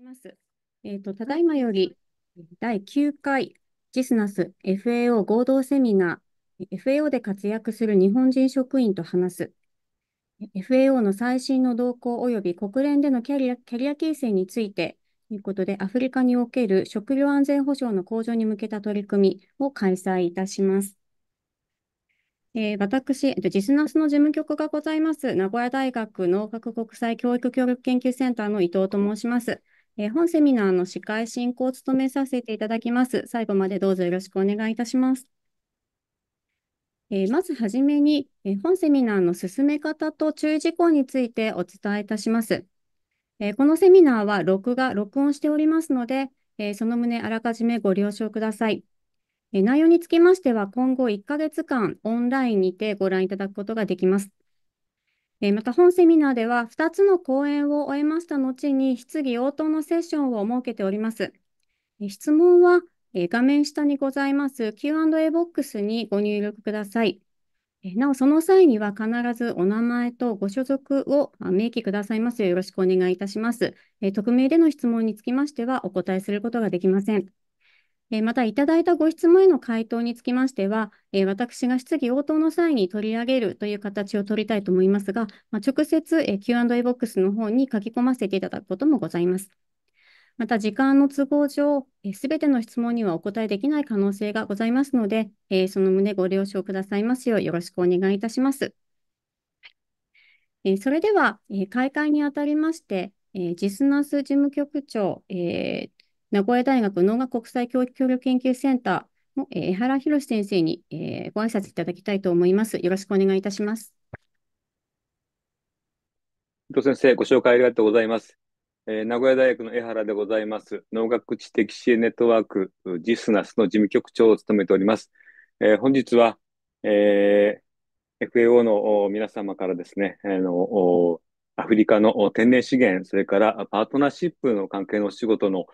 います。えっ、ー、と、ただいまより、第9回、ジスナス FAO 合同セミナー、FAO で活躍する日本人職員と話す、FAO の最新の動向及び国連でのキャリアキャリア形成について、ということで、アフリカにおける食料安全保障の向上に向けた取り組みを開催いたします。えー、私、ジスナスの事務局がございます、名古屋大学農学国際教育協力研究センターの伊藤と申します。えー、本セミナーの司会進行を務めさせていただきます。最後までどうぞよろしくお願いいたします。えー、まずはじめに、えー、本セミナーの進め方と注意事項についてお伝えいたします。えこのセミナーは録画、録音しておりますので、えその旨あらかじめご了承ください。え内容につきましては、今後1ヶ月間オンラインにてご覧いただくことができます。えまた本セミナーでは2つの講演を終えました後に質疑応答のセッションを設けております。質問は画面下にございます Q&A ボックスにご入力ください。なお、その際には必ずお名前とご所属を明記くださいますようよろしくお願いいたします。匿名での質問につきましてはお答えすることができません。また、いただいたご質問への回答につきましては、私が質疑応答の際に取り上げるという形を取りたいと思いますが、直接 Q&A ボックスの方に書き込ませていただくこともございます。また、時間の都合上、すべての質問にはお答えできない可能性がございますので、その旨ご了承くださいますようよろしくお願いいたします。それでは、開会にあたりまして、ジスナス事務局長、名古屋大学農学国際教育協力研究センターの、えー、江原博先生に、えー、ご挨拶いただきたいと思います。よろしくお願いいたします。伊藤先生、ご紹介ありがとうございます。えー、名古屋大学の江原でございます。農学知的支援ネットワーク、ジスナスの事務局長を務めております。えー、本日は、えー、FAO のお皆様からですね、えあのおアフリカの天然資源、それからパートナーシップの関係の仕事の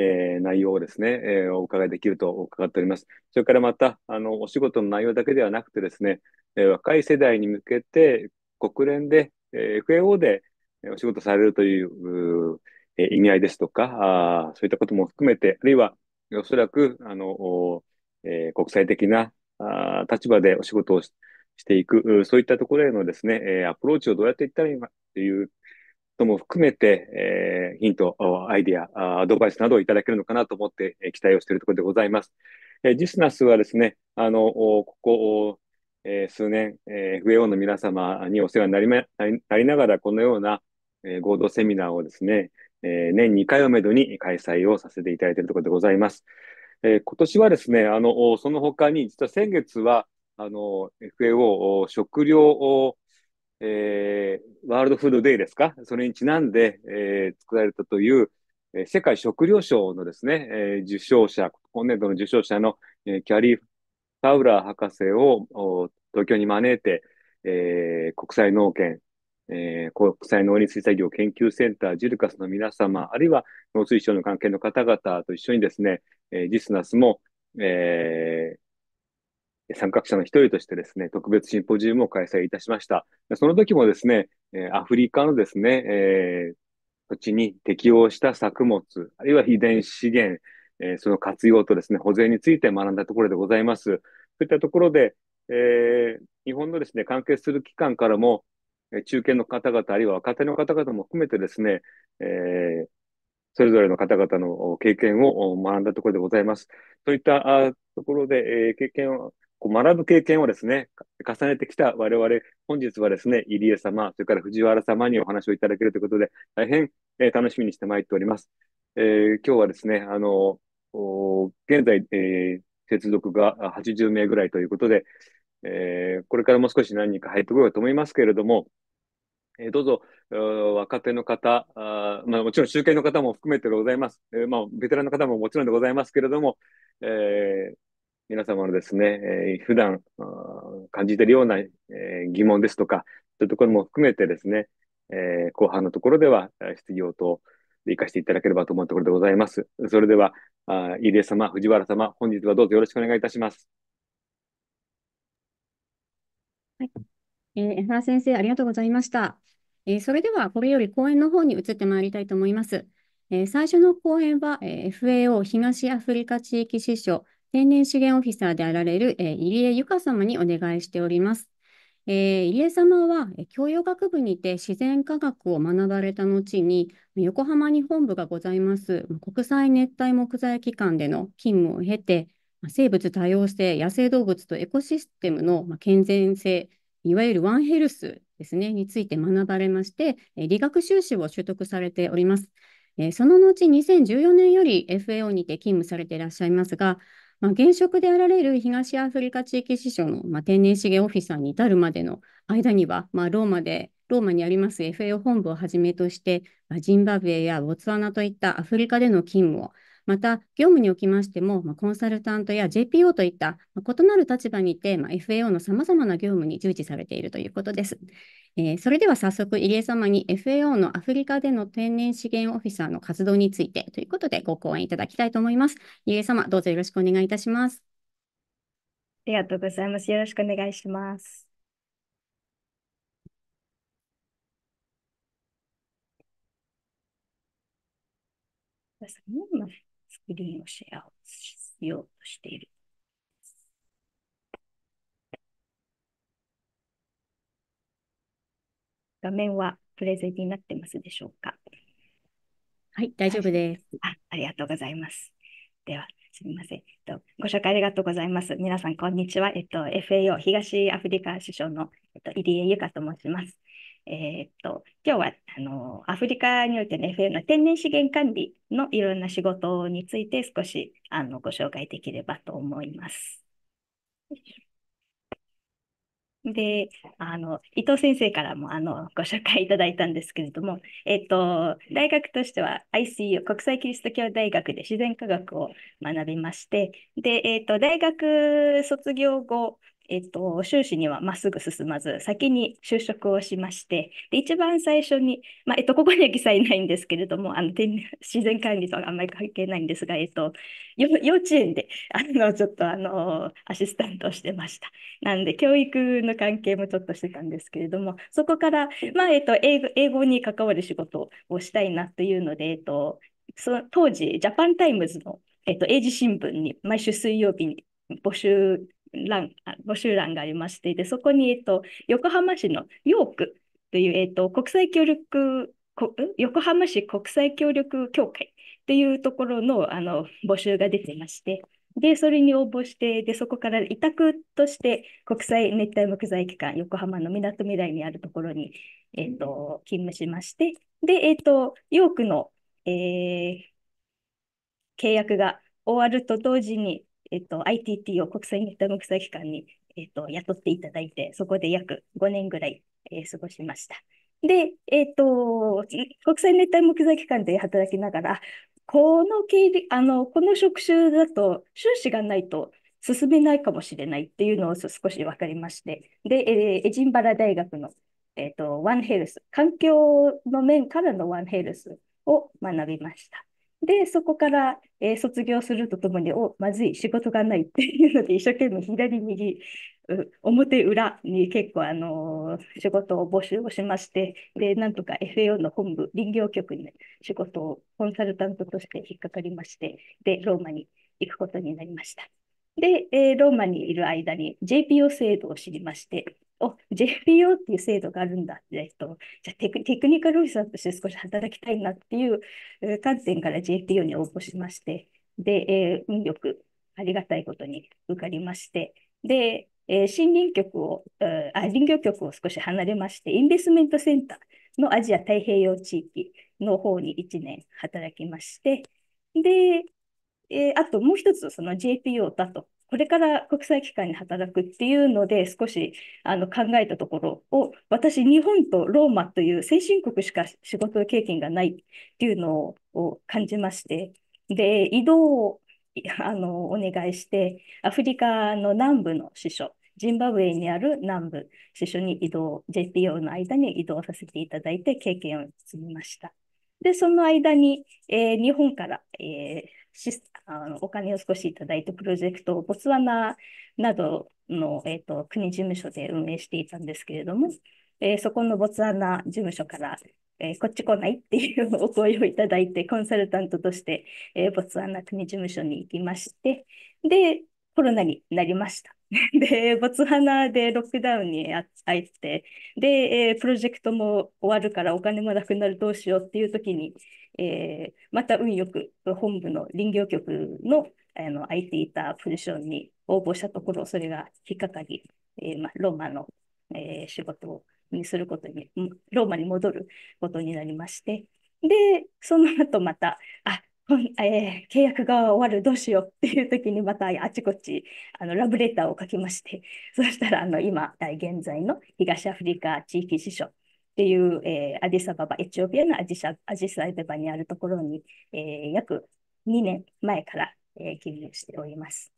えー、内容をですね、えー、お伺いできると伺っております。それからまた、あの、お仕事の内容だけではなくてですね、えー、若い世代に向けて、国連で、えー、FAO でお仕事されるという、うえー、意味合いですとかあ、そういったことも含めて、あるいは、おそらく、あの、えー、国際的なあ立場でお仕事をしていく、そういったところへのですね、えー、アプローチをどうやっていったらいいかというとも含めて、えー、ヒント、アイディア、アドバイスなどをいただけるのかなと思って、え期待をしているところでございます。えジスナスはですね、あの、ここ、え数年、え FAO の皆様にお世話になり,、ま、なりながら、このような、え合同セミナーをですね、え年2回をめどに開催をさせていただいているところでございます。え今年はですね、あの、その他に、実は先月は、あの、FAO 食料を、えー、ワールドフードデイですかそれにちなんで、えー、作られたという、えー、世界食糧賞のですね、え受賞者、今年度の受賞者の、えキャリー・ファウラー博士を東京に招いて、え国際農研、え国際農林水産業研究センター、ジルカスの皆様、あるいは農水省の関係の方々と一緒にですね、えー、ジスナスも、え参画者の一人としてですね、特別シンポジウムを開催いたしました。その時もですね、アフリカのですね、えー、土地に適応した作物、あるいは遺伝資源、えー、その活用とですね、保全について学んだところでございます。そういったところで、えー、日本のですね、関係する機関からも、中堅の方々、あるいは若手の方々も含めてですね、えー、それぞれの方々の経験を学んだところでございます。そういったところで、えー、経験をこう学ぶ経験をですね、重ねてきた我々、本日はですね、入江様、それから藤原様にお話をいただけるということで、大変、えー、楽しみにしてまいっております。えー、今日はですね、あの、現在、えー、接続が80名ぐらいということで、えー、これからもう少し何人か入ってこようと思いますけれども、えー、どうぞ、若手の方あ、まあ、もちろん集計の方も含めてございます。えーまあ、ベテランの方ももちろんでございますけれども、えー、皆様のですね、えー、普段感じているような、えー、疑問ですとか、そういうところも含めてですね、えー、後半のところでは質疑応答で生かしていただければと思うところでございます。それでは、あ入江様、藤原様、本日はどうぞよろしくお願いいたします。はい、えー、江原先生、ありがとうございました。えー、それでは、これより講演の方に移ってまいりたいと思います。えー、最初の講演は、えー、FAO 東アフリカ地域支所天然資源オフィサーであられる、えー、入江由香様にお願いしております。えー、入江様は教養学部にて自然科学を学ばれた後に横浜に本部がございます国際熱帯木材機関での勤務を経て生物多様性野生動物とエコシステムの健全性いわゆるワンヘルスですねについて学ばれまして理学修士を取得されております。その後2014年より FAO にて勤務されていらっしゃいますが、まあ、現職であられる東アフリカ地域支所の、まあ、天然資源オフィサーに至るまでの間には、まあ、ローマでローマにあります FAO 本部をはじめとして、まあ、ジンバブエやボツワナといったアフリカでの勤務を、また業務におきましても、まあ、コンサルタントや JPO といった、まあ、異なる立場にて、まあ、FAO のさまざまな業務に従事されているということです。えー、それでは早速、入江様に FAO のアフリカでの天然資源オフィサーの活動についてということでご講演いただきたいと思います。入江様、どうぞよろしくお願いいたします。ありがとうございます。よろしくお願いします。スクリーンをシェアをしようとしている。画面はプレゼンになってますでしょうか。はい、大丈夫です。あありがとうございます。では、すみません、えっと。ご紹介ありがとうございます。皆さん、こんにちは。えっと、FAO 東アフリカ首相の、えっと、入江由香と申します。えー、っと、今日はあのアフリカにおいての FAO の天然資源管理のいろんな仕事について少しあのご紹介できればと思います。で、あの、伊藤先生からも、あの、ご紹介いただいたんですけれども、えっと、大学としては ICU、国際キリスト教大学で自然科学を学びまして、で、えっと、大学卒業後、えっと、修士にはまっすぐ進まず、先に就職をしまして、で、一番最初に、まあ、えっと、ここには記載ないんですけれども、あの、天 自然管理とはあんまり関係ないんですが、えっと、幼稚園で、あの、ちょっと、あの、アシスタントをしてました。なんで、教育の関係もちょっとしてたんですけれども、そこから、まあ、えっと、英語英語に関わる仕事をしたいなというので、えっと、その当時、ジャパンタイムズの、えっと、英字新聞に毎週水曜日に募集欄、募集欄がありまして、で、そこに、えっと、横浜市のヨークという、えっと、国際協力、横浜市国際協力協会っていうところの、あの、募集が出てまして、で、それに応募して、で、そこから委託として国際熱帯木材機関横浜のみなとみらいにあるところに、えっ、と、勤務しまして、で、えっ、と、ヨークの、えー、契約が終わると同時に、えっと、ITT を国際ネット国際機関に、えっと、雇っていただいて、そこで約5年ぐらい、えー、過ごしました。で、えっと、国際熱帯木材機関で働きながら、この経理、あの、この職種だと、収支がないと進めないかもしれないっていうのを少し分かりまして、で、えー、エジンバラ大学の、えっと、ワンヘルス、環境の面からのワンヘルスを学びました。で、そこから、えー、卒業するとともに、お、まずい、仕事がないっていうので、一生懸命左、右、表裏に結構、あのー、仕事を募集をしまして、で、なんとか FAO の本部、林業局に仕事をコンサルタントとして引っかかりまして、で、ローマに行くことになりました。で、えー、ローマにいる間に JPO 制度を知りまして、お、JPO っていう制度があるんだって、えっと、じゃテク、テクニカルオフィサーとして少し働きたいなっていう観点から JPO に応募しまして、で、えー、運力、くありがたいことに受かりまして、で、えー、森林局を、あ、林業局を少し離れまして、インベストメントセンターのアジア太平洋地域の方に1年働きまして、で、えあともう一つ、その JPO だと、これから国際機関に働くっていうので、少しあの考えたところを、私、日本とローマという先進国しか仕事経験がないっていうのを感じまして、で、移動をあのお願いして、アフリカの南部の支所、ジンバブエにある南部支所に移動、JPO の間に移動させていただいて経験を積みました。で、その間に、えー、日本から、えー、あのお金を少しいただいたプロジェクトをボツワナなどの、えーと国事務所で運営していたんですけれども、えー、そこのボツワナ事務所から、えー、こっち来ないっていう お声をいただいて、コンサルタントとして、えー、ボツワナ国事務所に行きまして、で、コロナになりました。で、ボツハナでロックダウンにあ入って、で、えー、プロジェクトも終わるからお金もなくなるどうしようっていう時に、えー、また運よく本部の林業局のあの空いていたポジションに応募したところ、それが引っかかり、えーま、ローマの、えー、仕事にすることに、ローマに戻ることになりまして、で、その後また、あ、えー、契約が終わる、どうしようっていう時にまたあちこちあのラブレターを書きまして、そしたらあの今、現在の東アフリカ地域支所っていう、えー、アディサババ、エチオピアのアジサアジサベバにあるところに、えー、約2年前から、えー、勤務しております。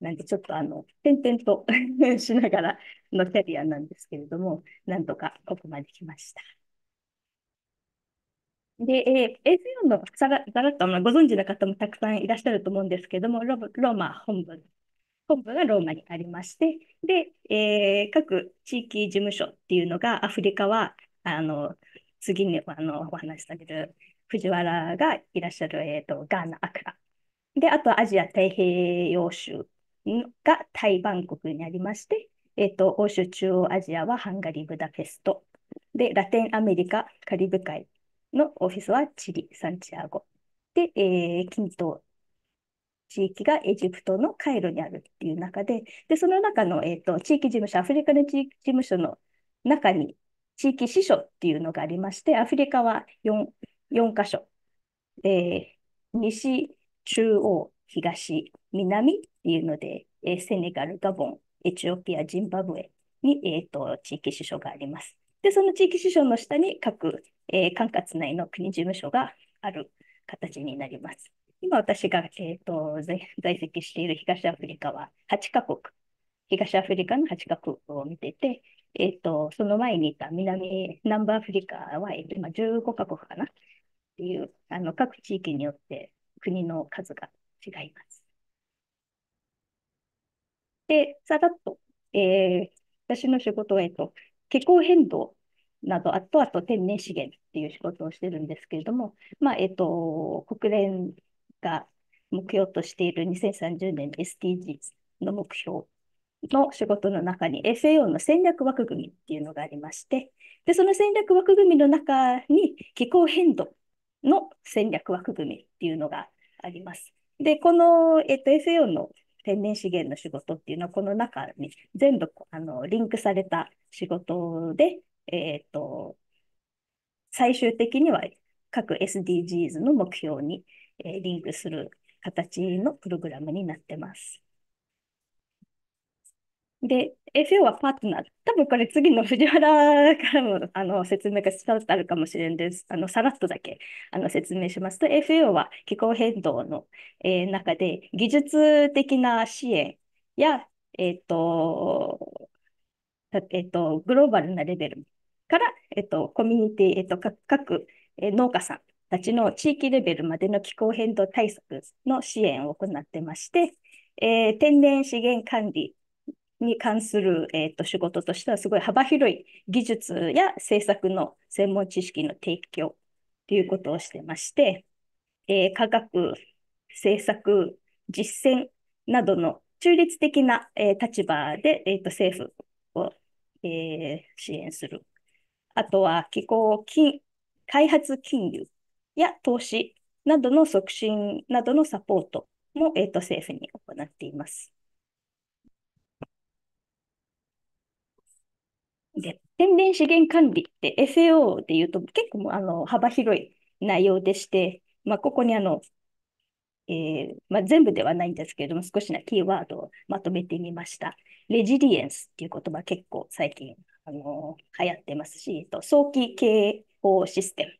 なんでちょっとあの、点々と しながらのキャリアなんですけれども、なんとかここまで来ました。で、えー、ACO さら、ざらっと、まあ、ご存知の方もたくさんいらっしゃると思うんですけども、ロローマ本部、本部がローマにありまして、で、えー、各地域事務所っていうのが、アフリカは、あの、次にあのお話しされる藤原がいらっしゃる、えーと、ガーナ、アクラ。で、あとアジア太平洋州がタイ・バンコクにありまして、えーと、と欧州中央アジアはハンガリー・ブダペスト。で、ラテンアメリカ、カリブ海のオフィスはチリ、サンチアゴ。で、えー、近東地域がエジプトのカイロにあるっていう中で、で、その中の、えっ、ー、と、地域事務所、アフリカの地域事務所の中に地域支所っていうのがありまして、アフリカは 4, 4箇所。えー、西、中央、東、南っていうので、えー、セネガル、ガボン、エチオピア、ジンバブエに、えっ、ー、と、地域支所があります。で、その地域首相の下に各、えー、管轄内の国事務所がある形になります。今私が、えーと、在籍している東アフリカは8カ国、東アフリカの8カ国を見てて、えーと、その前にいた南、南部アフリカは今15カ国かなっていうあの各地域によって国の数が違います。で、さらっと、えー、私の仕事は、えっと、気候変動など、あとあと天然資源っていう仕事をしてるんですけれども、まあ、えっと、国連が目標としている2030年 SDGs の目標の仕事の中に FAO の戦略枠組みっていうのがありまして、で、その戦略枠組みの中に気候変動の戦略枠組みっていうのがあります。で、この、えっと、FAO の天然資源の仕事っていうのは、この中に全部あのリンクされた仕事で、えっ、ー、と、最終的には各 SDGs の目標に、えー、リンクする形のプログラムになってます。で、FO はパートナー。多分これ次の藤原からもあの説明が伝わってあるかもしれんです。あのさらっとだけあの説明しますと、FO は気候変動の、えー、中で技術的な支援や、えっ、と、えっ、と、グローバルなレベルから、えっ、と、コミュニティ、えっ、と、各、え農家さんたちの地域レベルまでの気候変動対策の支援を行ってまして、え天然資源管理に関する、えーと、仕事としてはすごい幅広い技術や政策の専門知識の提供ということをしてまして、えー、科学、政策、実践などの中立的な、えー、立場で、えーと、政府を、えー、支援する。あとは気候金、開発金融や投資などの促進などのサポートも、えーと政府に行っています。天然資源管理って FAO っていうと結構あの幅広い内容でして、まあ、ここにあの、えーまあ、全部ではないんですけれども、少しなキーワードをまとめてみました。レジリエンスっていう言葉結構最近、あの流行ってますし、と早期警報システム。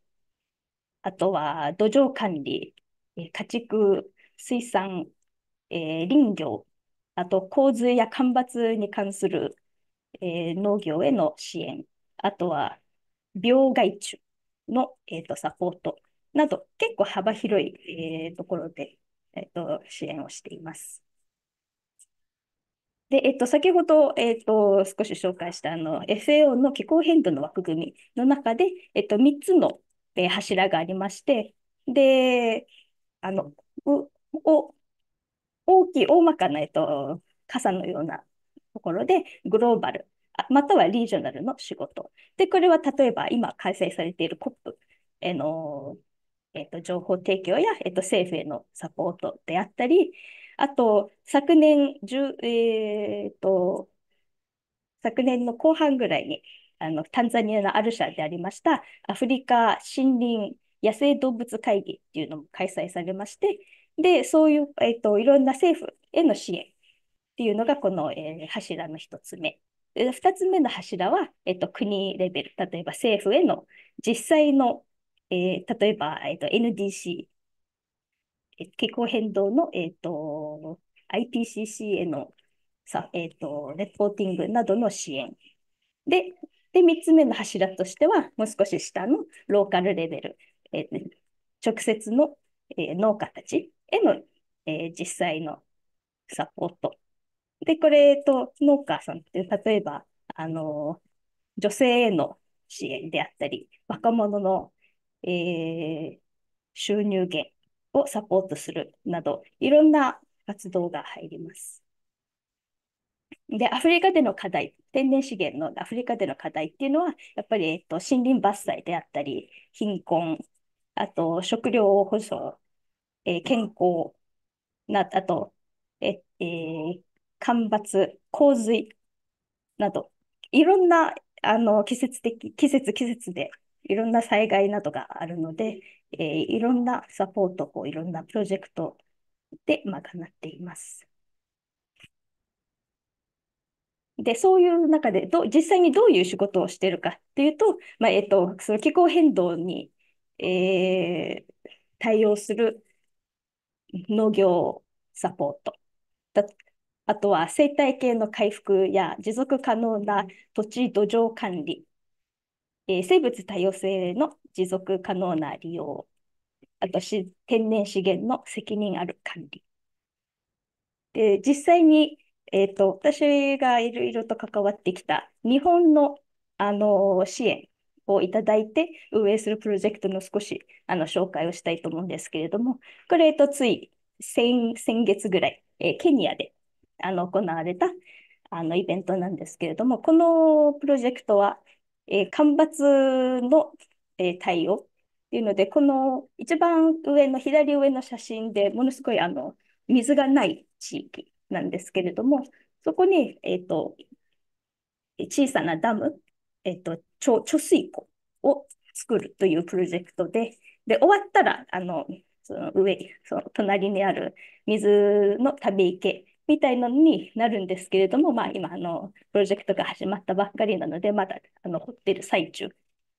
あとは土壌管理、家畜、水産、えー、林業、あと洪水や干ばつに関するえー、農業への支援、あとは病害虫の、えーと、サポートなど、結構幅広い、えー、ところで、えーと、と支援をしています。で、えっと、先ほど、えっと、少し紹介したあの FAO の気候変動の枠組みの中で、えっと、3つの、え柱がありまして、で、あの、を、大きい、大まかな、えっと、傘のようなところで、グローバル、またはリージョナルの仕事。で、これは例えば今開催されている COP、へのえっ、ー、と、情報提供や、えっ、ー、と、政府へのサポートであったり、あと、昨年えっ、と、昨年の後半ぐらいに、あの、タンザニアのアルシャでありました、アフリカ森林野生動物会議っていうのも開催されまして、で、そういう、えっ、と、いろんな政府への支援っていうのがこの、えー、柱の一つ目。二つ目の柱は、えっと、国レベル、例えば政府への実際の、えー、例えば、えっと、NDC、気候変動の、えっと、IPCC へのさ、えっと、レポーティングなどの支援。で、で、三つ目の柱としては、もう少し下のローカルレベル、えー、直接の、えー、農家たちへの、えー、実際のサポートで、これと、農家さんって、例えば、あの、女性への支援であったり、若者の、えー、収入源をサポートするなど、いろんな活動が入ります。で、アフリカでの課題、天然資源のアフリカでの課題っていうのは、やっぱり、えっと、森林伐採であったり、貧困、あと食料保障、えー、健康な、あと、ええー、干ばつ、洪水など、いろんなあの季節的、季節季節でいろんな災害などがあるので、えー、いろんなサポートをいろんなプロジェクトで賄っています。で、そういう中でど、実際にどういう仕事をしているかっていうと、まあ、えっ、ー、と、その気候変動に、えー、対応する農業サポートだあとは生態系の回復や持続可能な土地土壌管理、えー、生物多様性の持続可能な利用、あとし天然資源の責任ある管理。で実際に、えーと、私がいろいろと関わってきた日本の、あの支援をいただいて運営するプロジェクトの少しあの紹介をしたいと思うんですけれども、これ、えと、つい先先月ぐらい、えー、ケニアであの行われたあのイベントなんですけれども、このプロジェクトは、えー、干ばつの、えー、対応っていうので、この一番上の左上の写真でものすごいあの水がない地域なんですけれども、そこに、えーと、小さなダム、えーと、貯水湖を作るというプロジェクトで、で終わったらあのその上その隣にある水のため池みたいのになるんですけれども、まあ、今あの、プロジェクトが始まったばっかりなので、まだあの掘ってる最中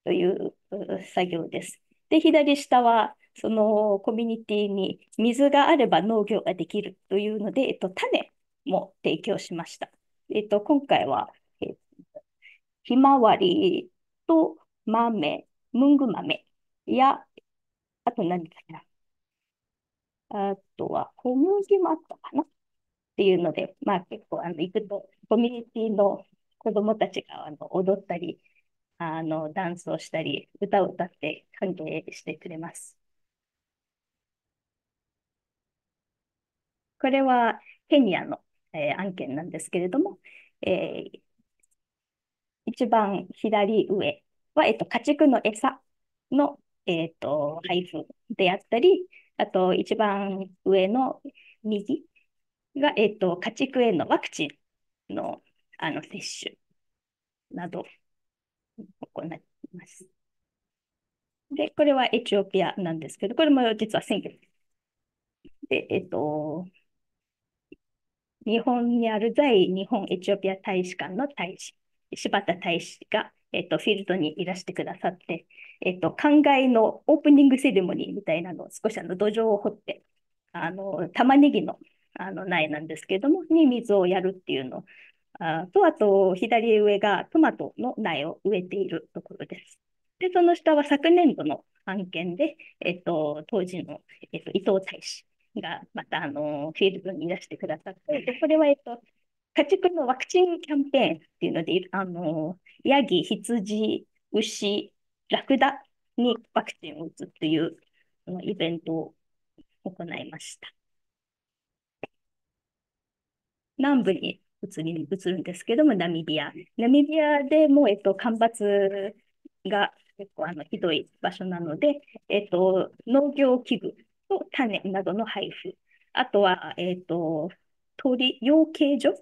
という作業です。で、左下は、そのコミュニティに水があれば農業ができるというので、えっと、種も提供しました。えっと、今回は、えっと、ひまわりと豆、ムング豆や、あと何かな。あとは小麦もあったかな。っていうので、まあ結構あの行くとコミュニティの子どもたちがあの踊ったりあのダンスをしたり歌を歌って歓迎してくれます。これはケニアの、えー、案件なんですけれども、えー、一番左上は、えっと、家畜の餌の、えっと、配布であったり、あと一番上の右が、えっ、と、家畜へのワクチンのあの接種など行います。で、これはエチオピアなんですけど、これも実は先月。で、えっ、と、日本にある在日本エチオピア大使館の大使、柴田大使が、えっと、フィールドにいらしてくださって、えっと、灌漑のオープニングセレモニーみたいなのを少しあの土壌を掘って、あの、玉ねぎのあの苗なんですけれども、に水をやるっていうのあと、あと、左上がトマトの苗を植えているところです。で、その下は昨年度の案件で、えっと、当時の、えっと、伊藤大使がまた、あの、フィールドにいらしてくださって、で、これは、えっと、家畜のワクチンキャンペーンっていうので、あの、ヤギ、羊、牛、ラクダにワクチンを打つっていうイベントを行いました。南部に移り、移るんですけども、ナミビア。ナミビアでも、えっと、干ばつが結構あのひどい場所なので、えっと、農業器具と種などの配布、あとは、えっと、鳥養鶏場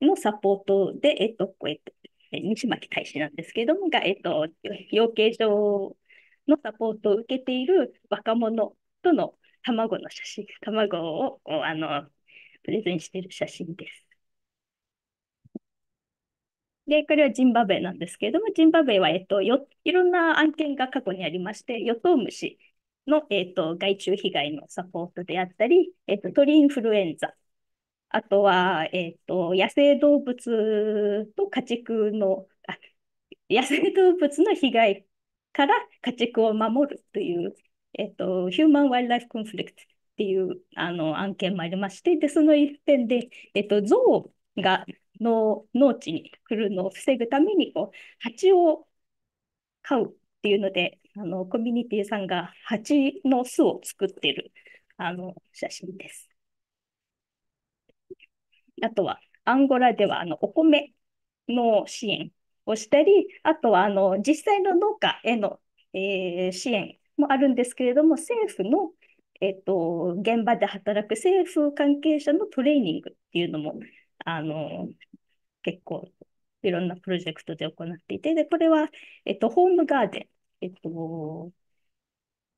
のサポートで、えっと、こうやって、西巻大使なんですけども、が、えっと、養鶏場のサポートを受けている若者との卵の写真、卵をあのプレゼンしている写真です。で、これはジンバブエなんですけれども、ジンバブエは、えっと、よいろんな案件が過去にありまして、ヨトウムシの、えっと、害虫被害のサポートであったり、えっと、鳥インフルエンザ、あとは、えっと、野生動物と家畜の、あ野生動物の被害から家畜を守るという、えっと、ヒューマン・ワイルライフ・コンフリクトっていうあの案件もありまして、で、その一点で、えっと、象が農農地に来るのを防ぐためにこう、蜂を飼うっていうので、あのコミュニティさんが蜂の巣を作ってるあの写真です。あとは、アンゴラではあのお米の支援をしたり、あとはあの実際の農家への、えー、支援もあるんですけれども、政府のえっと、現場で働く政府関係者のトレーニングっていうのも、あの、結構いろんなプロジェクトで行っていて、で、これは、えっと、ホームガーデン、えっと、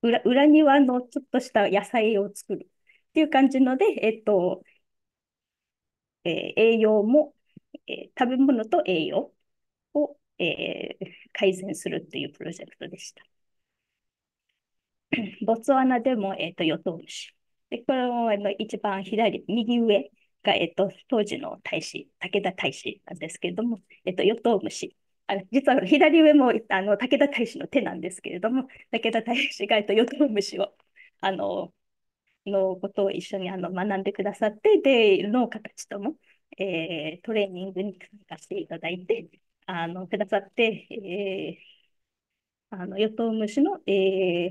裏、裏庭のちょっとした野菜を作るっていう感じので、えっと、えー、栄養も、えー、食べ物と栄養を、えー、改善するというプロジェクトでした。ボツワナでも、えっ、ー、と、ヨトウムシ。で、これも、あの、一番左、右上が、えっ、と、当時の大使、武田大使なんですけれども、えっ、と、ヨトウムシ。あ実は左上もあの武田大使の手なんですけれども、武田大使が、えっと、ヨトウムシを、あの、のことを一緒にあの学んでくださって、で、農家たちとも、えー、トレーニングに参加していただいて、あのくださって、えー、あのヨトウムシの、え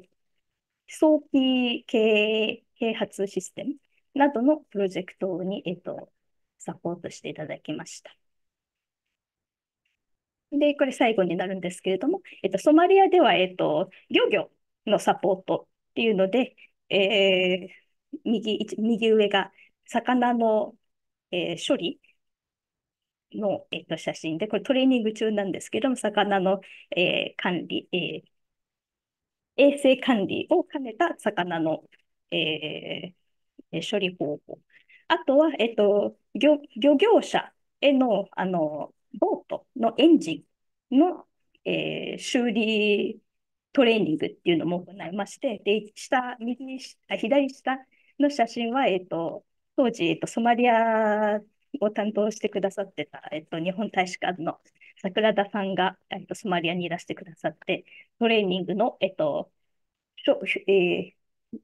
ー、早期経営啓発システムなどのプロジェクトに、えっと、サポートしていただきました。で、これ最後になるんですけれども、えっと、ソマリアでは、えっと、漁業のサポートっていうので、えー、右、右上が魚の、えー、処理の、えっと、写真で、これトレーニング中なんですけれども、魚の、えー、管理、え衛生管理を兼ねた魚の、えー、処理方法。あとは、えっと、漁漁業者への、あの、ボートのエンジンの、えー、修理トレーニングっていうのも行いまして、で、下、右下、左下の写真は、えっと、当時、えっと、ソマリアを担当してくださってた、えっと、日本大使館の桜田さんが、えっと、ソマリアにいらしてくださって、トレーニングの、えっと、しょえー、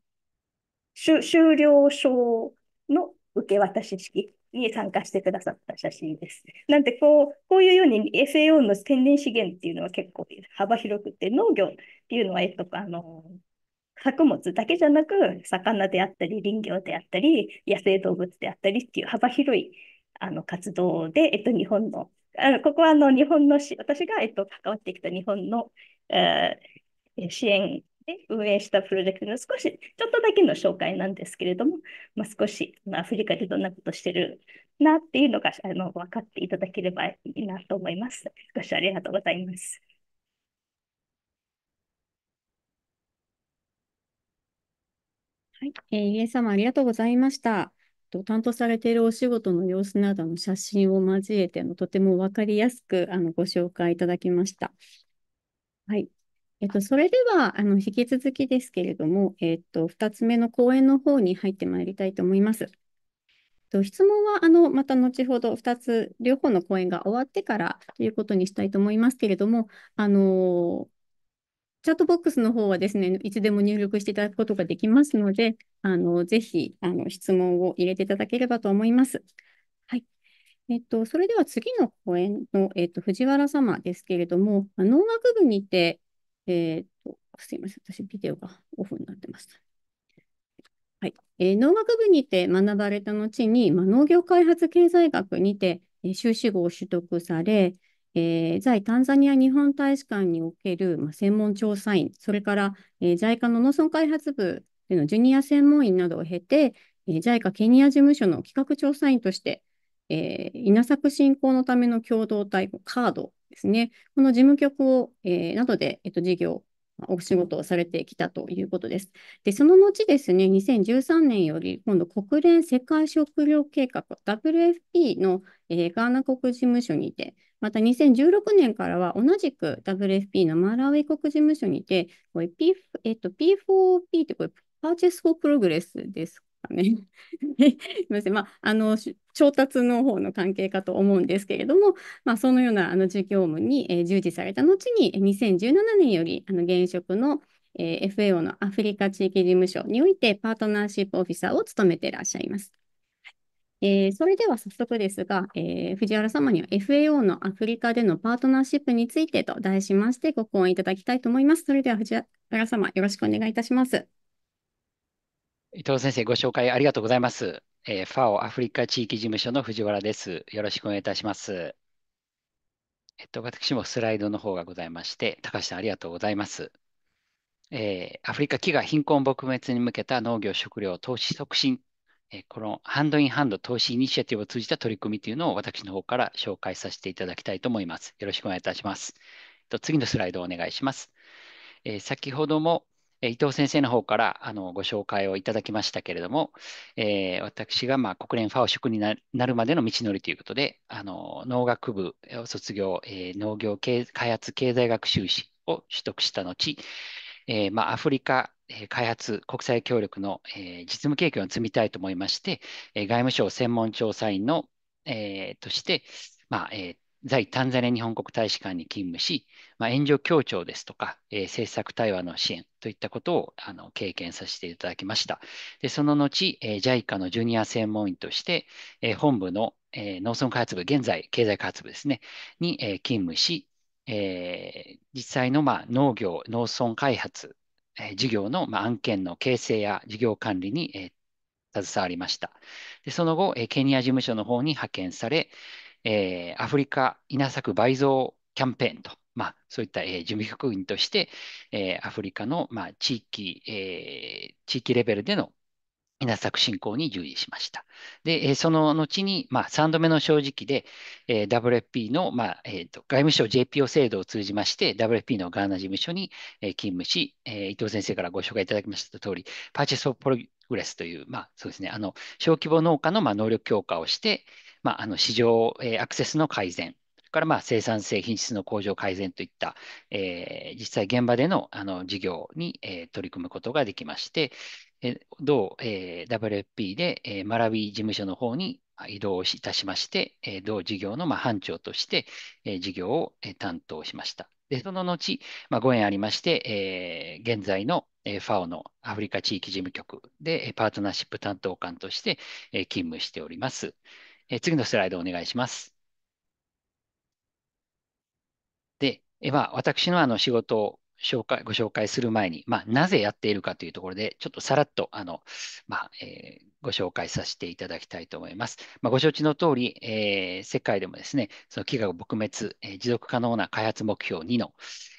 終終了証の受け渡し式に参加してくださった写真です。なんでこう、こういうように FAO の天然資源っていうのは結構幅広くて、農業っていうのは、えっと、あの、作物だけじゃなく、魚であったり、林業であったり、野生動物であったりっていう幅広いあの活動で、えっと、日本のあのここはあの日本のし、私が、えっと、関わってきた日本の、えー、支援で運営したプロジェクトの少し、ちょっとだけの紹介なんですけれども、まあ、少し、まあ、アフリカでどんなことしてるなっていうのがあの分かっていただければいいなと思います。ご視聴ありがとうございます。はい、えー、イエス様ありがとうございました。と担当されているお仕事の様子などの写真を交えての、とても分かりやすくあのご紹介いただきました。はい。えっと、それではあの引き続きですけれども、えっと、2つ目の講演の方に入ってまいりたいと思います。と質問はあのまた後ほど2つ両方の講演が終わってからということにしたいと思いますけれども、あのチャットボックスの方はですね、いつでも入力していただくことができますので、あのぜひあの質問を入れていただければと思います。はい。えっと、それでは次の講演の、えっと、藤原様ですけれども、農学部にて、えっと、すいません、私、ビデオがオフになってました。はいえー、農学部にて学ばれた後に、ま農業開発経済学にて、えー、修士号を取得され、えー、在タンザニア日本大使館における、まあ、専門調査員、それから、えー、JICA の農村開発部でのジュニア専門員などを経て、えー、JICA ケニア事務所の企画調査員として、えー、稲作振興のための共同体、カードですね、この事務局を、えー、などで、えー、と事業、お仕事をされてきたということです。で、その後ですね、2013年より、今度、国連世界食糧計画 WFP の、えー、ガーナ国事務所にて、また2016年からは同じく WFP のマラウェイ国事務所にて、P えっと、4 p ってこれ、パーチェス・フォー・プログレスですかね。すみません、まああの、調達の方の関係かと思うんですけれども、まあ、そのようなあの事業務に、えー、従事された後に、2017年よりあの現職のえー、FAO のアフリカ地域事務所においてパートナーシップオフィサーを務めていらっしゃいます。えー、それでは早速ですが、えー、藤原様には FAO のアフリカでのパートナーシップについてと題しましてご講演いただきたいと思います。それでは藤原様、よろしくお願いいたします。伊藤先生、ご紹介ありがとうございます。えー、FAO アフリカ地域事務所の藤原です。よろしくお願いいたします。えっと、私もスライドの方がございまして、高橋さんありがとうございます。えー、アフリカ飢餓貧困撲滅に向けた農業食料投資促進えこのハンドインハンド投資イニシアティブを通じた取り組みというのを私の方から紹介させていただきたいと思います。よろしくお願いいたします。と次のスライドをお願いします。え先ほども伊藤先生の方からあのご紹介をいただきましたけれども、えー、私がまあ国連ファオ職になるまでの道のりということで、あの農学部を卒業、えー、農業開発経済学修士を取得した後、えー、まあ、アフリカ開発国際協力の、えー、実務経験を積みたいと思いまして、えー、外務省専門調査員の、えー、として、まあえー、在タンザニア日本国大使館に勤務し、まあ、援助協調ですとか、えー、政策対話の支援といったことをあの経験させていただきました。でその後、えー、JICA のジュニア専門員として、えー、本部の、えー、農村開発部、現在経済開発部ですね、に、えー、勤務し、えー、実際のまあ農業、農村開発、えー、事業のまあ案件の形成や事業管理に、えー、携わりました。でその後、えー、ケニア事務所の方に派遣され、えー、アフリカ稲作倍増キャンペーンと、まあ、そういった、えー、準備局員として、えー、アフリカの、まあ、地域、えー、地域レベルでの稲作振興に従事しました。で、その後に、まあ、3度目の正直で、えー、WFP の、まあえーと、外務省 JPO 制度を通じまして、WFP のガーナ事務所に、勤務し、えー、伊藤先生からご紹介いただきました通り、パーチェス・オブ・プログレスという、まあ、そうですね、あの小規模農家の、まあ、能力強化をして、まあ、あの市場、えー、アクセスの改善、それからまあ生産性、品質の向上改善といった、えー、実際現場でのあの事業に、えー、取り組むことができまして、え同、え WFP で、えー、マラビ事務所の方に移動いたしまして、え同事業の、まあ、班長として、え事業を、え担当しました。で、その後、まあ、ご縁ありまして、えー、現在の、えー、FAO のアフリカ地域事務局で、えパートナーシップ担当官として、え勤務しております、えー。次のスライドお願いします。で、えーまあ、私のあの仕事紹介、ご紹介する前に、まあ、なぜやっているかというところで、ちょっとさらっと、あの、まあ、えー、ご紹介させていただきたいと思います。まあ、ご承知の通り、えー、世界でもですね、その飢餓撲滅、えー、持続可能な開発目標2の、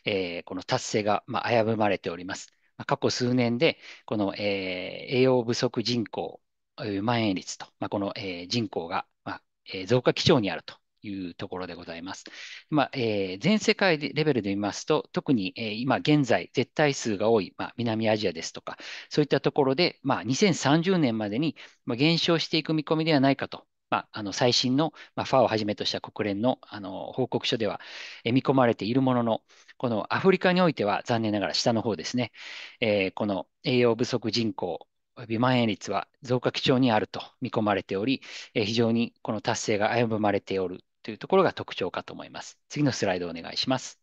えこの達成が、ま危ぶまれております。ま過去数年で、この、え栄養不足人口、蔓延率と、まこの、え人口が、ま増加基調にあるというところでございます。まあえー、全世界レベルで見ますと、特に、えー、今現在、絶対数が多い、まあ、南アジアですとか、そういったところで、まあ、2030年までに、まあ、減少していく見込みではないかと。まあ、あの最新の、まあ、FAO をはじめとした国連のあの報告書では、えー、見込まれているものの、このアフリカにおいては残念ながら下の方ですね、えー、この栄養不足人口、微蔓延率は増加基調にあると見込まれており、非常にこの達成が危ぶまれておるというところが特徴かと思います。次のスライドお願いします。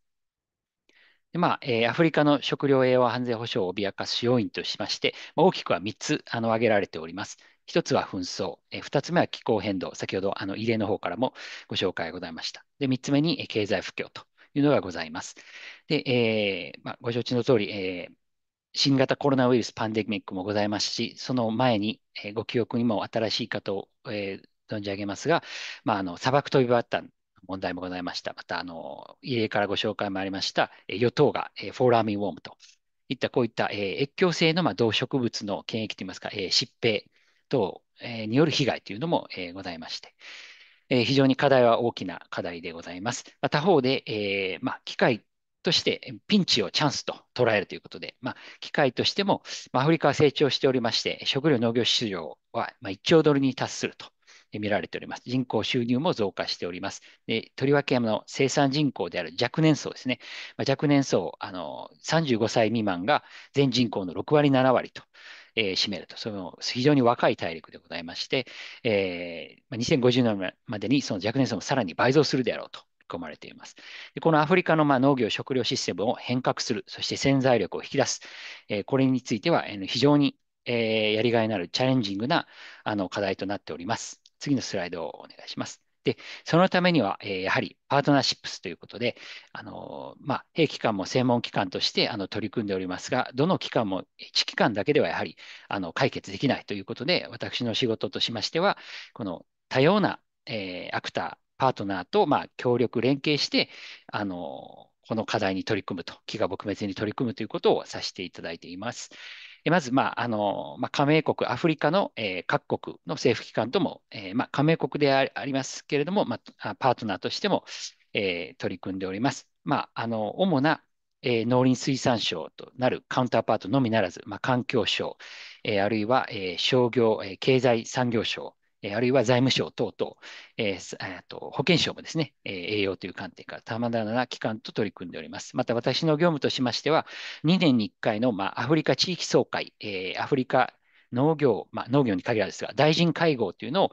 でまあえー、アフリカの食料栄和安全保障を脅かす要因としまして、まあ、大きくは3つあの挙げられております。1つは紛争、えー、2つ目は気候変動、先ほどあの異例の方からもご紹介がございました。で3つ目に、えー、経済不況というのがございます。でえーまあ、ご承知の通り、えー新型コロナウイルスパンデミックもございますし、その前に、えー、ご記憶にも新しいかと、えー、存じ上げますが、まあ、あの砂漠飛びバッタの問題もございました。また、あの、異例からご紹介もありました、与党がフォーラーミンウォームといった、こういった越境性のまあ動植物の検疫といいますか、疾病等による被害というのもございまして、非常に課題は大きな課題でございます。ま他方で、えー、まあ、機械としてピンチをチャンスと捉えるということで、まあ、機械としてもアフリカは成長しておりまして、食料農業市場は1兆ドルに達すると見られております。人口収入も増加しております。でとりわけの生産人口である若年層ですね。まあ、若年層あの、35歳未満が全人口の6割、7割と。えー、占めると、その非常に若い大陸でございまして、えー、2050年までにその若年層もさらに倍増するであろうと見込まれています。でこのアフリカのまあ農業、食料システムを変革する、そして潜在力を引き出す、えー、これについては、え非常に、えー、やりがいのあるチャレンジングなあの課題となっております。次のスライドをお願いします。で、そのためには、えー、やはりパートナーシップスということで、あのー、まあ、弊機も専門機関としてあの取り組んでおりますが、どの機関も1機関だけではやはりあの解決できないということで、私の仕事としましては、この多様な、えー、アクター、パートナーと、まあ、協力、連携して、あのこの課題に取り組むと、飢餓撲滅に取り組むということをさせていただいています。まず、まああのまあ、加盟国、アフリカの、えー、各国の政府機関とも、えーまあ、加盟国でありますけれども、まあ、パートナーとしても、えー、取り組んでおります。まあ、あの主な、えー、農林水産省となるカウンターパートのみならず、まあ、環境省、えー、あるいは、えー、商業、えー、経済産業省、あるいは財務省等々、えー、と保健省もですね、栄養という観点から様々な機関と取り組んでおります。また私の業務としましては、2年に1回の、まあ、アフリカ地域総会、えー、アフリカ農業、まあ、農業に限らずですが、大臣会合というのを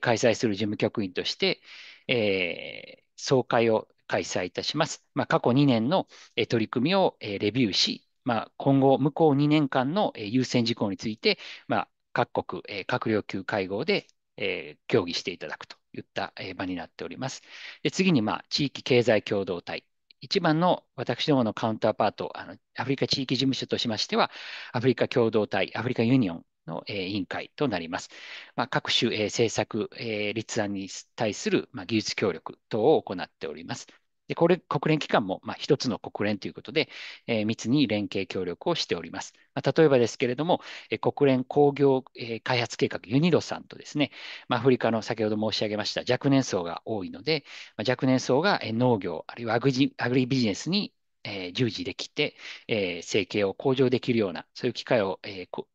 開催する事務局員として、えー、総会を開催いたします。まあ、過去2年の取り組みをレビューし、まあ、今後、向こう2年間の優先事項について、まあ、各国、閣僚級会合でえー、協議していただくといった、場になっております。で次に、まあ、地域経済共同体。一番の私どものカウンターパート、あのアフリカ地域事務所としましては、アフリカ共同体、アフリカユニオンの、えー、委員会となります。まあ、各種、えー、政策、えー、立案に対する、まあ、技術協力等を行っております。で、これ、国連機関も、まあ、一つの国連ということで、えー、密に連携協力をしております。まあ、例えばですけれども、えー、国連工業、え開発計画ユニドさんとですね、まあ、アフリカの先ほど申し上げました若年層が多いので、まあ、若年層が農業、あるいはアグジアグリビジネスに、えー、従事できて、えー、生計を向上できるような、そういう機会を、えー、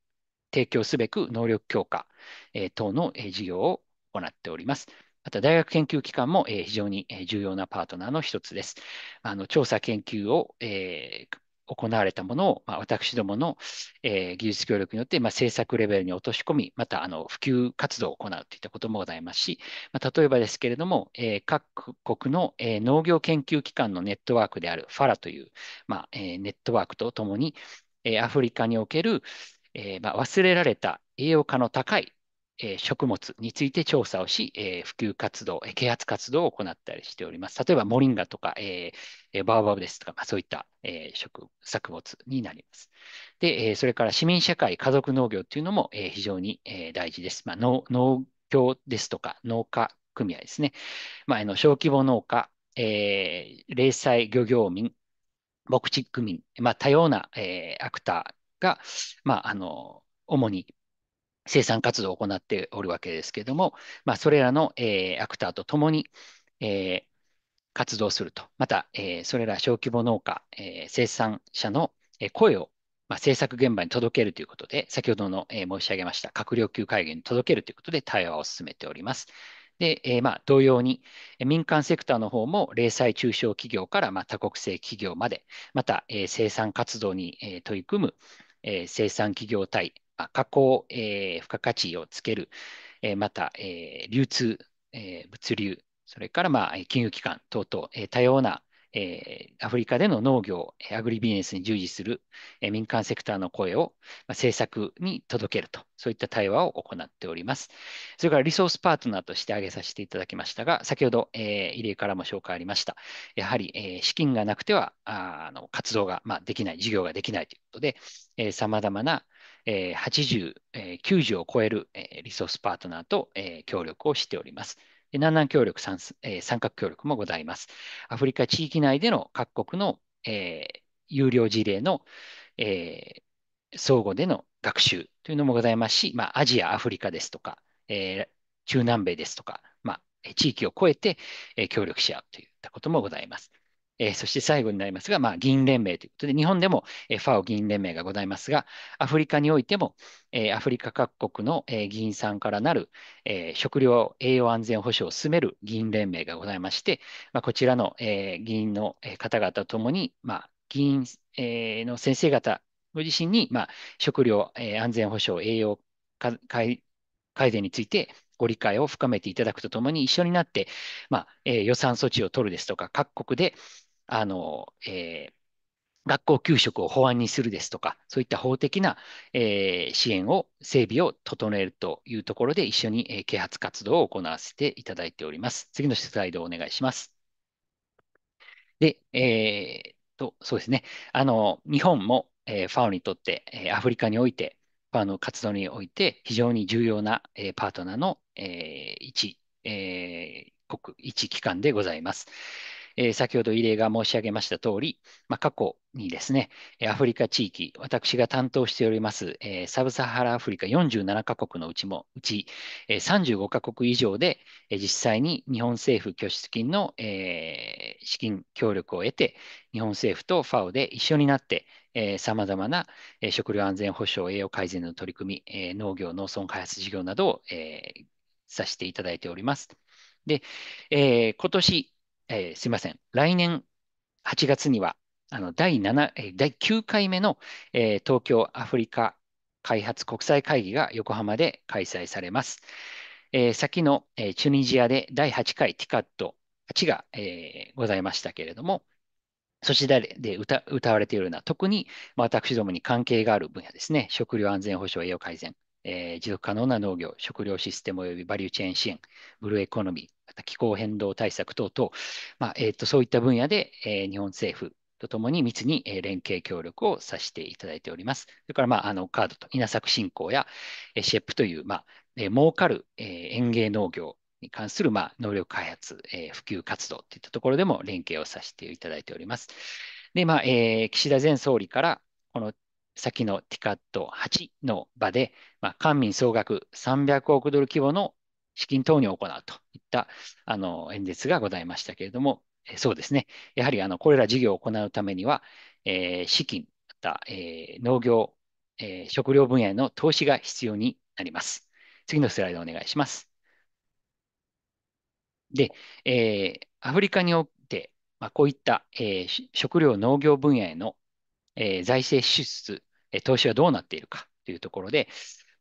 提供すべく能力強化、えー、等の、えー、事業を行っております。また大学研究機関も、え非常に重要なパートナーの一つです。あの調査研究を、え行われたものを、まあ、私どもの、えー、技術協力によって、まあ、政策レベルに落とし込み、またあの普及活動を行うといったこともございますし、まあ、例えばですけれども、えー、各国の、えー、農業研究機関のネットワークである FARA という、まあえー、ネットワークとともに、えー、アフリカにおける、えーまあ、忘れられた栄養価の高いえー、食物について調査をし、えー、普及活動、えー、啓発活動を行ったりしております。例えば、モリンガとか、えー、バーバブですとか、まあ、そういった、えー、食作物になります。で、えー、それから市民社会、家族農業というのも、えー、非常に、えー、大事です。まあ、農農協ですとか、農家組合ですね。まあ、あの小規模農家、えー、零細漁業民、牧畜民、まあ、多様な、えー、アクターが、まあ、あの主に生産活動を行っておるわけですけれども、まあ、それらの、えー、アクターとともに、えー、活動すると、また、えー、それら小規模農家、え生産者の声を、まあ、制現場に届けるということで、先ほどの、え申し上げました閣僚級会議に届けるということで対話を進めております。で、えまあ、同様に、民間セクターの方も、零細中小企業から、ま多国籍企業まで、また、え生産活動に、え取り組む、え生産企業体、加工、えー、付加価値をつける、えー、また、えー、流通、えー、物流、それから、まあ、金融機関等々、えー、多様な、えー、アフリカでの農業、アグリビジネスに従事する、えー、民間セクターの声を、まあ、政策に届けると、そういった対話を行っております。それからリソースパートナーとして挙げさせていただきましたが、先ほど、えー、入江からも紹介ありました。やはり、えー、資金がなくてはあの活動が、まあ、できない、事業ができないということで、さまざまな、えー、80、えー、90を超える、えー、リソースパートナーと、えー、協力をしております。南南協力、えー、三角協力もございます。アフリカ地域内での各国の、えー、有料事例の、えー、相互での学習というのもございますし、まあ、アジア、アフリカですとか、えー、中南米ですとか、まあ、地域を超えて、えー、協力し合うといったこともございます。えー、そして最後になりますが、まあ、議員連盟ということで、日本でも、えー、ファオ議員連盟がございますが、アフリカにおいても、えー、アフリカ各国の、え議員さんからなる、え食料栄養安全保障を進める議員連盟がございまして、まあ、こちらの、え議員の方々ともに、まあ、議員、えの先生方ご自身に、まあ、食料、え安全保障、栄養改善について、ご理解を深めていただくとともに、一緒になって、まあえー、予算措置を取るですとか、各国で、あの、えー、学校給食を法案にするですとか、そういった法的な、えー、支援を、整備を整えるというところで、一緒に、えー、啓発活動を行わせていただいております。次のスライドをお願いします。で、えー、と、そうですね。あの、日本も、えー、ファオにとって、えー、アフリカにおいて、ファオの活動において、非常に重要な、えー、パートナーの、えー、一、えー、国、一機関でございます。え先ほど異例が申し上げました通り、まあ、過去にですね、アフリカ地域、私が担当しております、えサブサハラアフリカ47カ国のうちも、うち、え35カ国以上で、え実際に日本政府拠出金の、え資金協力を得て、日本政府と FAO で一緒になって、さまざまな、え食料安全保障、栄養改善の取り組み、えー、農業、農村開発事業などを、えー、させていただいております。で、えー、今年、えー、すいません、来年8月には、あの第7、え第9回目の、えー、東京アフリカ開発国際会議が横浜で開催されます。えー、先の、えー、チュニジアで第8回ティカット8が、えー、ございましたけれども、そちらで歌われているような、特に私どもに関係がある分野ですね、食料安全保障、栄養改善、えー、持続可能な農業、食料システム及びバリューチェーン支援、ブルーエコノミー、また気候変動対策等々、まあえーと、とそういった分野で、えー、日本政府とともに密に、えー、連携協力をさせていただいております。それから、まあ、あのカードと稲作振興や、えー、シェップという、まあえー、儲かる、えー、園芸農業に関する、まあ、能力開発、えー、普及活動といったところでも連携をさせていただいております。で、まあえー、岸田前総理からこの先のティカット8の場で、まあ、官民総額300億ドル規模の資金投入を行うといったあの演説がございましたけれども、そうですね、やはりあのこれら事業を行うためには、えー、資金、また、えー、農業、えー、食料分野への投資が必要になります。次のスライドお願いします。で、えー、アフリカにおいて、まあ、こういった、えー、食料農業分野への、えー、財政支出投資はどうなっているかというところで、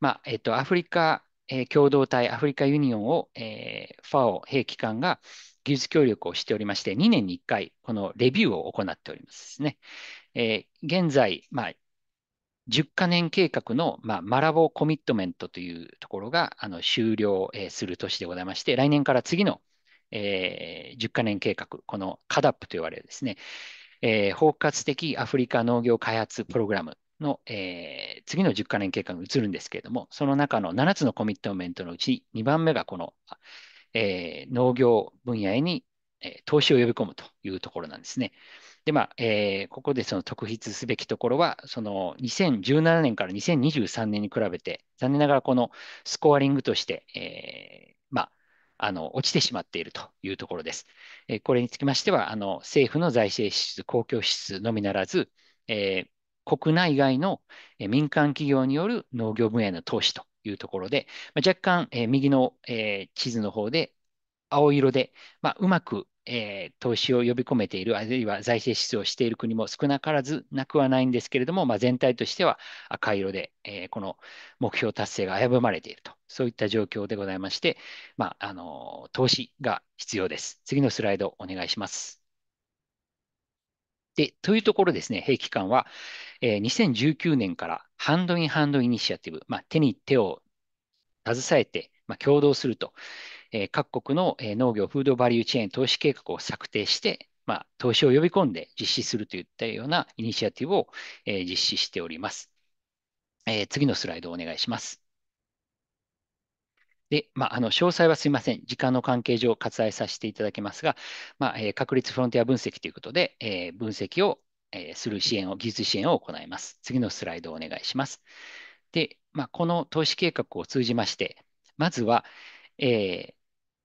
まあ、えっと、アフリカ、え共同体アフリカユニオンを、えー、FAO 兵器官が技術協力をしておりまして、2年に1回、このレビューを行っておりますね。えー、現在、まあ、10カ年計画の、まあ、マラボコミットメントというところがあの終了、えー、する年でございまして、来年から次の、えー、10カ年計画、このカダップと言われるですね、え包括的アフリカ農業開発プログラムの、えー、次の10カ年計画に移るんですけれども、その中の7つのコミットメントのうち2番目がこの、えー、農業分野へに、えー、投資を呼び込むというところなんですね。で、まあ、えー、ここでその特筆すべきところは、その2017年から2023年に比べて、残念ながらこのスコアリングとして、えー、あ、の落ちてしまっているというところです。えこれにつきましては、あの政府の財政支出、公共支出のみならず、え国内外の民間企業による農業分野への投資というところで、まあ、若干、えー、右の、えー、地図の方で青色で、まあ、うまく、えー、投資を呼び込めている、あるいは財政出動している国も少なからずなくはないんですけれども、まあ、全体としては赤色で、えー、この目標達成が危ぶまれていると、そういった状況でございまして、まあ、あの投資が必要です。次のスライドお願いします。で、というところですね、兵器官は、えー、2019年からハンドインハンドイニシアティブ、まあ、手に手を携えて、まあ、共同すると、えー、各国の、え農業、フードバリューチェーン投資計画を策定して、まあ、投資を呼び込んで実施するといったようなイニシアティブを、えー、実施しております。え次のスライドをお願いします。で、まあ、あの詳細はすみません。時間の関係上割愛させていただきますが、まあえ確率フロンティア分析ということで、えー、分析を、えする支援を、技術支援を行います。次のスライドをお願いします。で、まあ、この投資計画を通じまして、まずは、え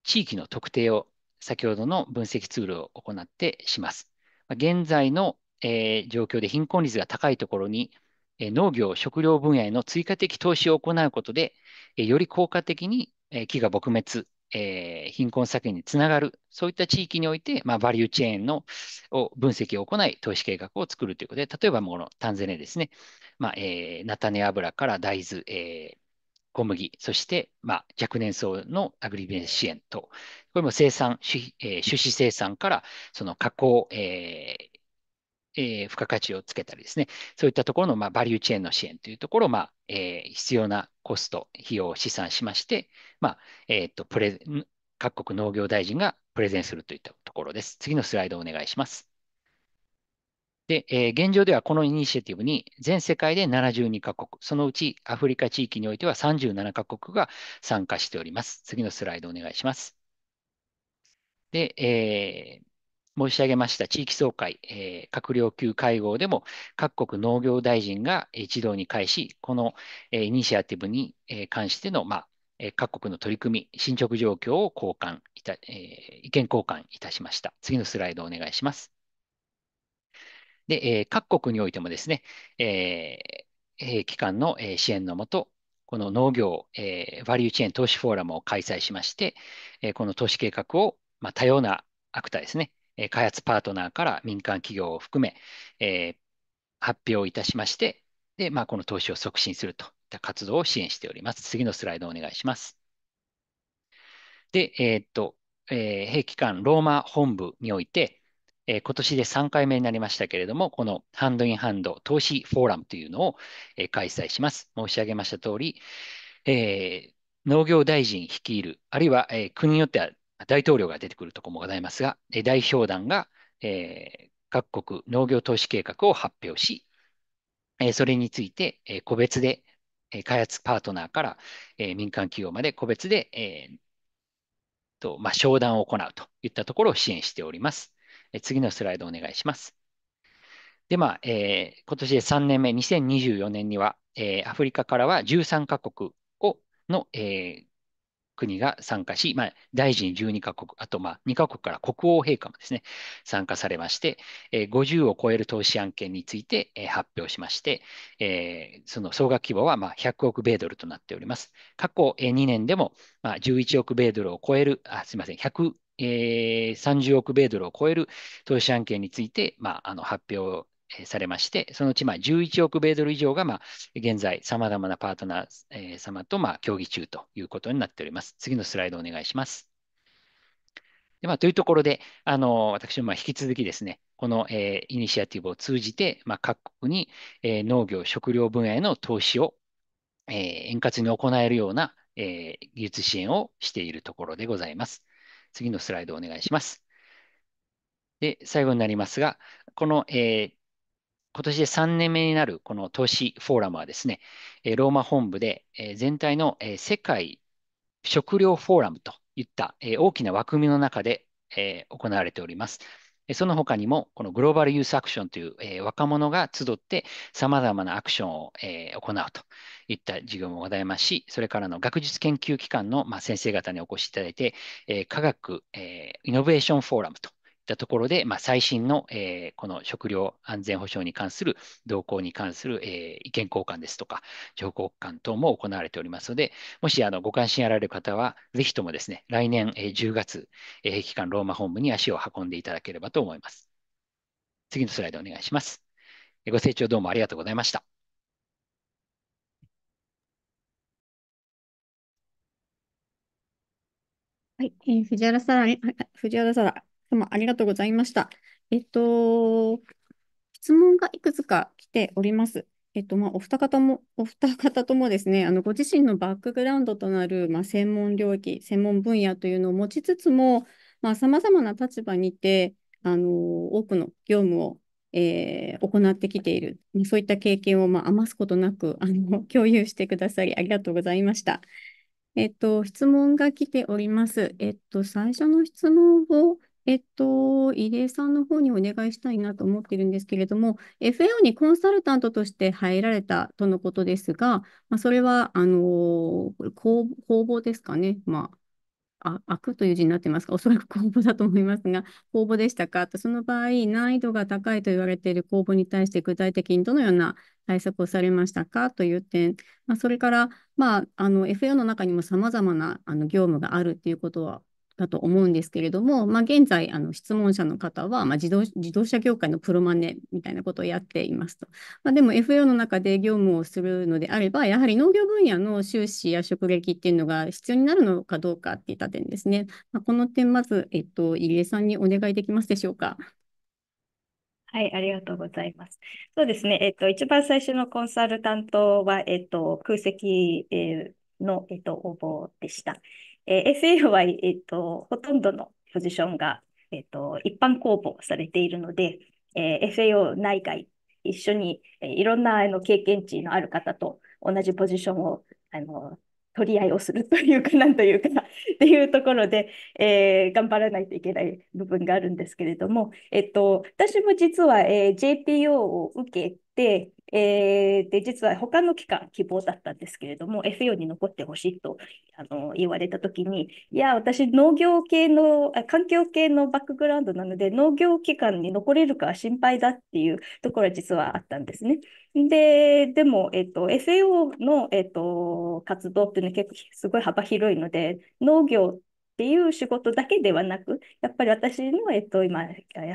地域の特定を先ほどの分析ツールを行ってします。現在の、え状況で貧困率が高いところに、え農業、食料分野への追加的投資を行うことで、より効果的に飢餓撲滅、えー、貧困削減につながる、そういった地域において、まあ、バリューチェーンのを分析を行い、投資計画を作るということで、例えばものタンゼネですね、まあえー、菜種油から大豆、えー、小麦、そして、まあ、若年層のアグリビネス支援と、これも生産、えー、種子生産からその加工、えー、えー、付加価値をつけたりですね、そういったところの、まあ、バリューチェーンの支援というところを、まあえー、必要なコスト、費用を試算しまして、まあえーとプレ、各国農業大臣がプレゼンするといったところです。次のスライドをお願いします。で、えー、現状ではこのイニシアティブに全世界で72カ国、そのうちアフリカ地域においては37カ国が参加しております。次のスライドお願いします。で、えー申し上げました地域総会、えー、閣僚級会合でも各国農業大臣が一堂に会し、この、えー、イニシアティブに、えー、関しての、まあ、えー、各国の取り組み、進捗状況を交換いた、えー、意見交換いたしました。次のスライドをお願いします。で、えー、各国においてもですね、えー、機関の、えー、支援のもと、この農業、えー、バリューチェーン投資フォーラムを開催しまして、えー、この投資計画を、まあ、多様なアクターですね、え開発パートナーから民間企業を含め、え発表いたしまして、で、まあ、この投資を促進するといった活動を支援しております。次のスライドをお願いします。で、えー、っと、えー、兵器館ローマ本部において、えー、今年で3回目になりましたけれども、このハンドインハンド投資フォーラムというのを、えー、開催します。申し上げました通り、えー、農業大臣率いる、あるいは、えー、国によっては大統領が出てくるところもございますが、代表団が、えー、各国農業投資計画を発表し、えそれについて、え個別で、え開発パートナーから、え民間企業まで個別で、えとまあ、商談を行うといったところを支援しております。え次のスライドお願いします。で、まあ、えー、今年で3年目、2024年には、えー、アフリカからは13カ国をの、えー、国が参加し、まあ、大臣12カ国、あとまあ2カ国から国王陛下もですね、参加されまして、50を超える投資案件について発表しまして、その総額規模はまあ100億米ドルとなっております。過去2年でもまあ11億米ドルを超える、あすみません、130億米ドルを超える投資案件について、まあ、あの発表されまして、そのうちまあ11億米ドル以上がまあ現在、さまざまなパートナー様とまあ協議中ということになっております。次のスライドお願いします。でまあ、というところで、あの私もまあ引き続きですね、この、えー、イニシアティブを通じて、まあ、各国に、えー、農業、食料分野への投資を、えー、円滑に行えるような、えー、技術支援をしているところでございます。次のスライドお願いします。で最後になりますが、この、えー、今年で3年目になるこの投資フォーラムはですね、ローマ本部で全体の世界食料フォーラムといった大きな枠組みの中で行われております。その他にも、このグローバルユースアクションという若者が集って様々なアクションを行うといった事業もございますし、それからの学術研究機関の先生方にお越しいただいて、科学イノベーションフォーラムとたところで、まあ、最新の、えー、この食料安全保障に関する動向に関する、えー、意見交換ですとか、情報交換等も行われておりますので、もしあのご関心あられる方は、ぜひともですね、来年、えー、10月、えー、期間ローマ本部に足を運んでいただければと思います。次のスライドお願いします。ご清聴どうもありがとうございました。はい、えー、藤原さらに、藤原さん、様、ありがとうございました。えっと、質問がいくつか来ております。えっと、まあ、お二方も、お二方ともですね、あの、ご自身のバックグラウンドとなる、まあ、専門領域、専門分野というのを持ちつつも、まあ、様々な立場にて、あの、多くの業務を、えー、行ってきている、そういった経験を、まあ、余すことなく、あの、共有してくださり、ありがとうございました。えっと、質問が来ております。えっと、最初の質問を、えっと、入江さんの方にお願いしたいなと思っているんですけれども、FAO にコンサルタントとして入られたとのことですが、まあ、それは、あのー、公募ですかね。まああ、という字になってますが、おそらく公募だと思いますが、公募でしたかと、その場合、難易度が高いと言われている公募に対して具体的にどのような対策をされましたかという点、まあ、それから、まあ、あの FAO の中にもさまざまなあの業務があるということはだと思うんですけれども、まあ、現在、あの質問者の方は、まあ、自動自動車業界のプロマネみたいなことをやっていますと。まあ、でも FAO の中で業務をするのであれば、やはり農業分野の収支や職歴っていうのが必要になるのかどうかっていった点ですね。まあ、この点、まず、えっと、入江さんにお願いできますでしょうか。はい、ありがとうございます。そうですね、えっと、一番最初のコンサルタントは、えっと、空席、えーの、えっと、応募でした。えー、SL は、えーと、ほとんどのポジションが、えーと、一般公募されているので、えー、FAO 内外一緒に、えー、いろんなあの経験値のある方と同じポジションをあの取り合いをするというか、なんというか っていうところで、えー、頑張らないといけない部分があるんですけれども、えっと、私も実は、えー、JPO を受けて、えー、で、実は他の期間希望だったんですけれども、F4 に残ってほしいとあの言われたときに、いや、私、農業系の、環境系のバックグラウンドなので、農業機関に残れるか心配だっていうところは実はあったんですね。で、でも、えっと、FAO の、えっと、活動っていうのは結構すごい幅広いので、農業っていう仕事だけではなく、やっぱり私の、えっと、今、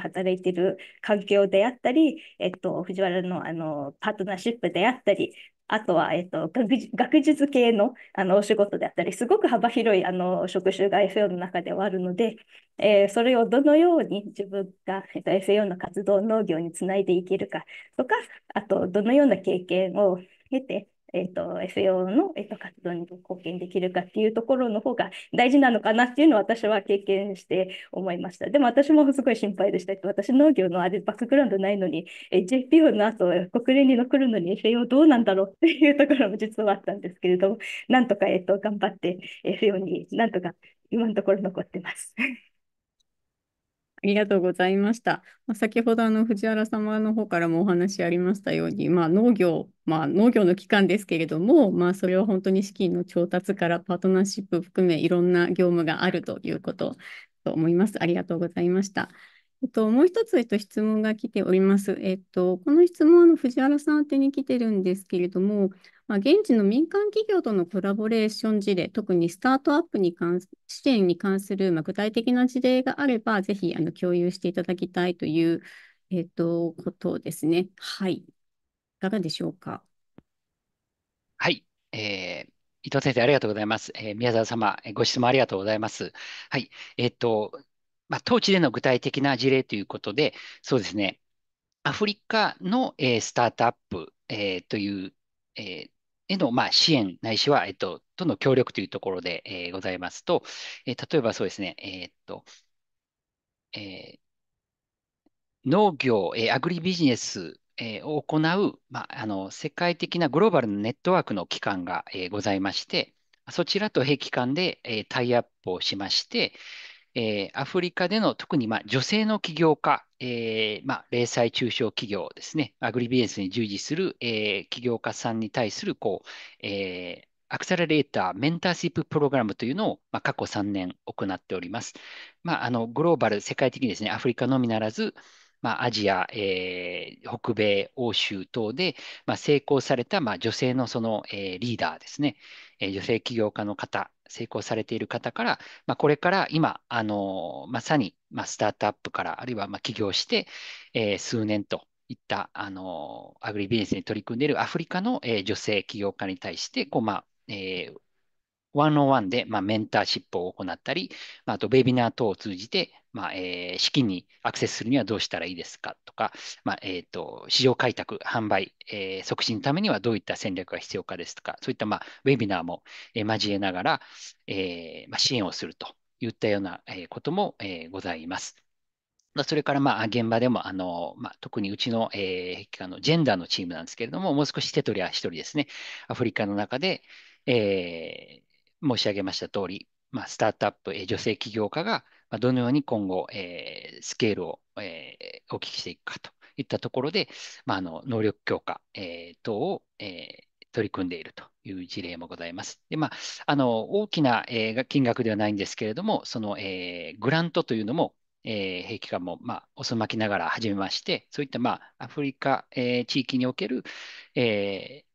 働いてる環境であったり、えっと、藤原の、あのパートナーシップであったり、あとは、えっと、学術系のあのお仕事であったり、すごく幅広いあの職種が FAO の中ではあるので、えー、それをどのように自分が、えっと、FAO の活動、農業につないでいけるかとか、あと、どのような経験を経て、えっ、ー、と、SEO の、えっ、ー、と、活動に貢献できるかっていうところの方が大事なのかなっていうのは私は経験して思いました。でも私もすごい心配でした。私農業のあれバックグラウンドないのに、え JPO の後、国連に残るのに SEO どうなんだろうっていうところも実はあったんですけれども、なんとか、えっ、ー、と、頑張って SEO になんとか今のところ残ってます。ありがとうございました。まあ、先ほどあの藤原様の方からもお話ありましたように、まあ、農業、まあ、農業の機関ですけれども、まあ、それは本当に資金の調達からパートナーシップ含めいろんな業務があるということと思います。ありがとうございました。えっと、もう一つ、えっと、質問が来ております。えっと、この質問は藤原さん宛てに来てるんですけれども、まあ、現地の民間企業とのコラボレーション事例、特にスタートアップに関支援に関する、まあ、具体的な事例があれば、ぜひあの共有していただきたいという、えっと、ことですね。はい。いかがでしょうか。はい。えー伊藤先生、ありがとうございます。えー、宮沢様、ご質問ありがとうございます。はい。えっ、ー、と、まあ、当地での具体的な事例ということで、そうですね、アフリカの、えー、スタートアップ、えー、という、えー、への、まあ、支援ないしは、えっと、との協力というところで、えー、ございますと、えー、例えばそうですね、えー、っと、えー、農業、えー、アグリビジネス、えを行う、まあ、あの世界的なグローバルなネットワークの機関が、えー、ございまして、そちらと平機関で、えー、タイアップをしまして、えー、アフリカでの特に、まあ、女性の起業家、えーまあ、零細中小企業ですね、アグリビジネスに従事する、えー、起業家さんに対するこう、えー、アクセラレーターメンターシッププログラムというのを、ま過去3年行っております。まあ、あのグローバル、世界的にですね、アフリカのみならず、まあ、アジア、えー、北米、欧州等で、まあ、成功された、まあ、女性のその、えー、リーダーですね、えー、女性起業家の方成功されている方から、まあ、これから今、あのまさに、まあ、スタートアップから、あるいはま起業して、えー、数年といった、あのアグリビジネスに取り組んでいるアフリカの、えー、女性起業家に対してこう、まあえー、ワンワンで、まあ、メンターシップを行ったり、まあ、あと、ウェビナー等を通じて、まあ、えー、資金にアクセスするにはどうしたらいいですかとか、まあ、えっ、ー、と、市場開拓、販売、えー、促進のためにはどういった戦略が必要かですとか、そういった、まあ、ウェビナーも、えー、交えながら、えーまあ、支援をするといったような、えー、ことも、えー、ございます。それから、まあ、現場でも、あの、まあ、特にうちの、えー、あのジェンダーのチームなんですけれども、もう少し手取り足取りですね、アフリカの中で、えー、申し上げました通り、まあ、スタートアップ、えー、女性起業家がどのように今後、えー、スケールを、えー、聞きしていくかといったところで、まあ、あの能力強化、えー、等を、えー、取り組んでいるという事例もございます。でまあ、あの大きな、えー、金額ではないんですけれども、その、えー、グラントというのも、えー、兵器官も、まあ、遅まきながら始めまして、そういった、まあ、アフリカ、えー、地域における、えー、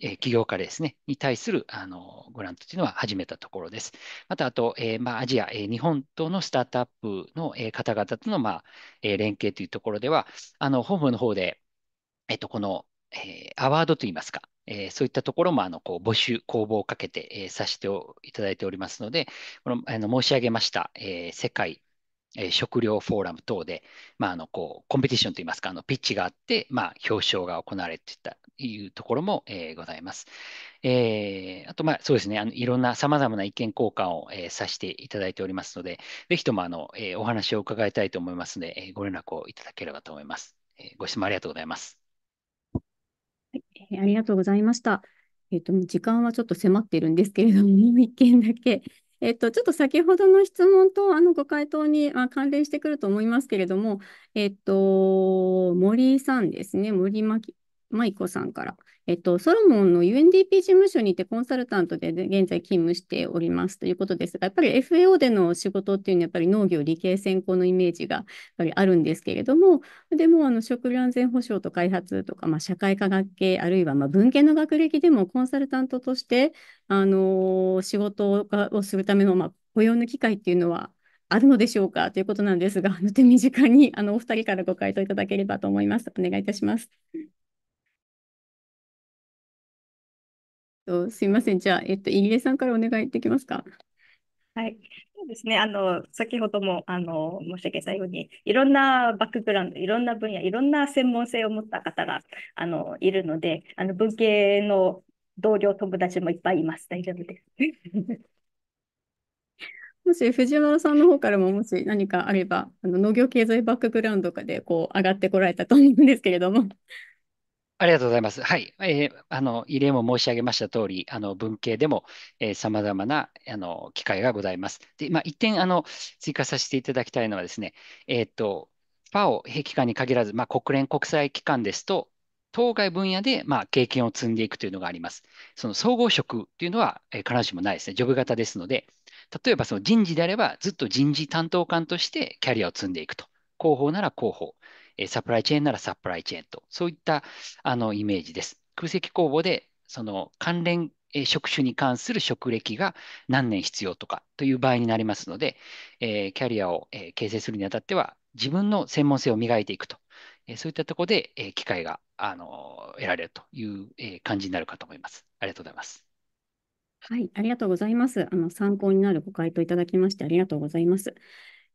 え企業家ですね、に対するあのグラントというのは始めたところです。また、あと、えまあ、アジア、え日本とのスタートアップの、え方々との、まあえ連携というところでは、あの本部の方で、えっと、この、えアワードといいますか、えそういったところもあのこう募集、公募をかけて、えさせていただいておりますので、このあの申し上げました、え世界え食料フォーラム等で、まあ、あのこうコンペティションといいますか、あのピッチがあって、まあ、表彰が行われていたというところも、えー、ございます。えー、あと、まあ、そうですねあの、いろんなさまざまな意見交換を、えー、させていただいておりますので、ぜひともあの、えお話を伺いたいと思いますので、えご連絡をいただければと思います。えご質問ありがとうございます。はい、ありがとうございました。えっ、と、時間はちょっと迫っているんですけれども、もう一件だけ、えっと、ちょっと先ほどの質問とあのご回答にあ関連してくると思いますけれども、えっと、森さんですね、森牧舞子さんから。えっと、ソロモンの UNDP 事務所にてコンサルタントで現在勤務しておりますということですが、やっぱり FAO での仕事っていうのはやっぱり農業理系専攻のイメージがやっぱりあるんですけれども、でもあの食料安全保障と開発とか、まあ、社会科学系、あるいはま文系の学歴でもコンサルタントとして、あの仕事をするためのま雇用の機会っていうのはあるのでしょうかということなんですが、手短にあのお二人からご回答いただければと思います。お願いいたします。と、すいません。じゃあ、えっと、入江さんからお願いできますか。はい。そうですね。あの、先ほども、あの、申し上げたように、いろんなバックグラウンド、いろんな分野、いろんな専門性を持った方が、あの、いるので、あの、文系の同僚、友達もいっぱいいます。大丈夫です。もし藤原さんの方からも、もし何かあれば、あの農業経済バックグラウンドでこう上がってこられたと思うんですけれども、ありがとうございます。はい。えーあの、異例も申し上げました通り、あの、文系でも、えー、様々な、あの、機会がございます。で、まあ、一点、あの、追加させていただきたいのはですね、えっと、パオ兵器官に限らず、まあ、国連国際機関ですと、当該分野で、まあ、経験を積んでいくというのがあります。その総合職というのは、えー、必ずしもないですね。ジョブ型ですので、例えばその人事であれば、ずっと人事担当官としてキャリアを積んでいくと。広報なら広報。サプライチェーンならサプライチェーンと、そういったあのイメージです。空席公募で、その関連職種に関する職歴が何年必要とかという場合になりますので、えキャリアを形成するにあたっては、自分の専門性を磨いていくと、えそういったところで、え機会が、あの得られるという、え感じになるかと思います。ありがとうございます。はい、ありがとうございます。あの参考になるご回答いただきましてありがとうございます。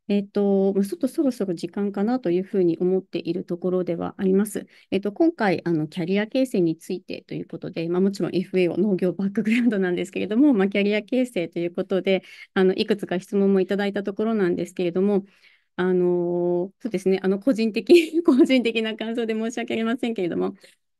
えっと、ちょっとそろそろ時間かなというふうに思っているところではあります。えっと、今回、あの、キャリア形成についてということで、まあ、もちろん FA を農業バックグラウンドなんですけれども、まあ、キャリア形成ということで、あの、いくつか質問もいただいたところなんですけれども、あのそうですね、あの、個人的、個人的な感想で申し訳ありませんけれども、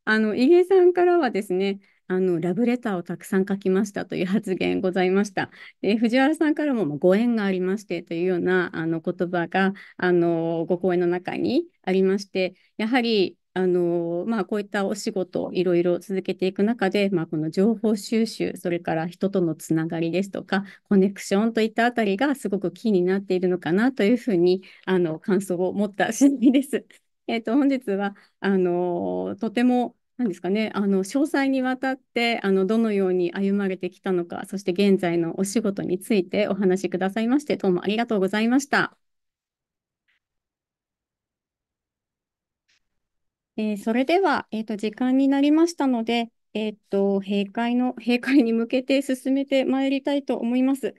あの、入江さんからはですね、あのラブレターをたくさん書きましたという発言ございました。で藤原さんからもご縁がありましてというようなあの言葉があのご講演の中にありましてやはりあのまあ、こういったお仕事をいろいろ続けていく中で、まあ、この情報収集それから人とのつながりですとかコネクションといったあたりがすごくキーになっているのかなというふうにあの感想を持った心理です。えーと本日はあのとてもなんですかね、あの詳細にわたってあのどのように歩まれてきたのか、そして現在のお仕事についてお話しくださいまして、どうもありがとうございました。えー、それでは、えーと、時間になりましたので、えーと、閉会の閉会に向けて進めてまいりたいと思います。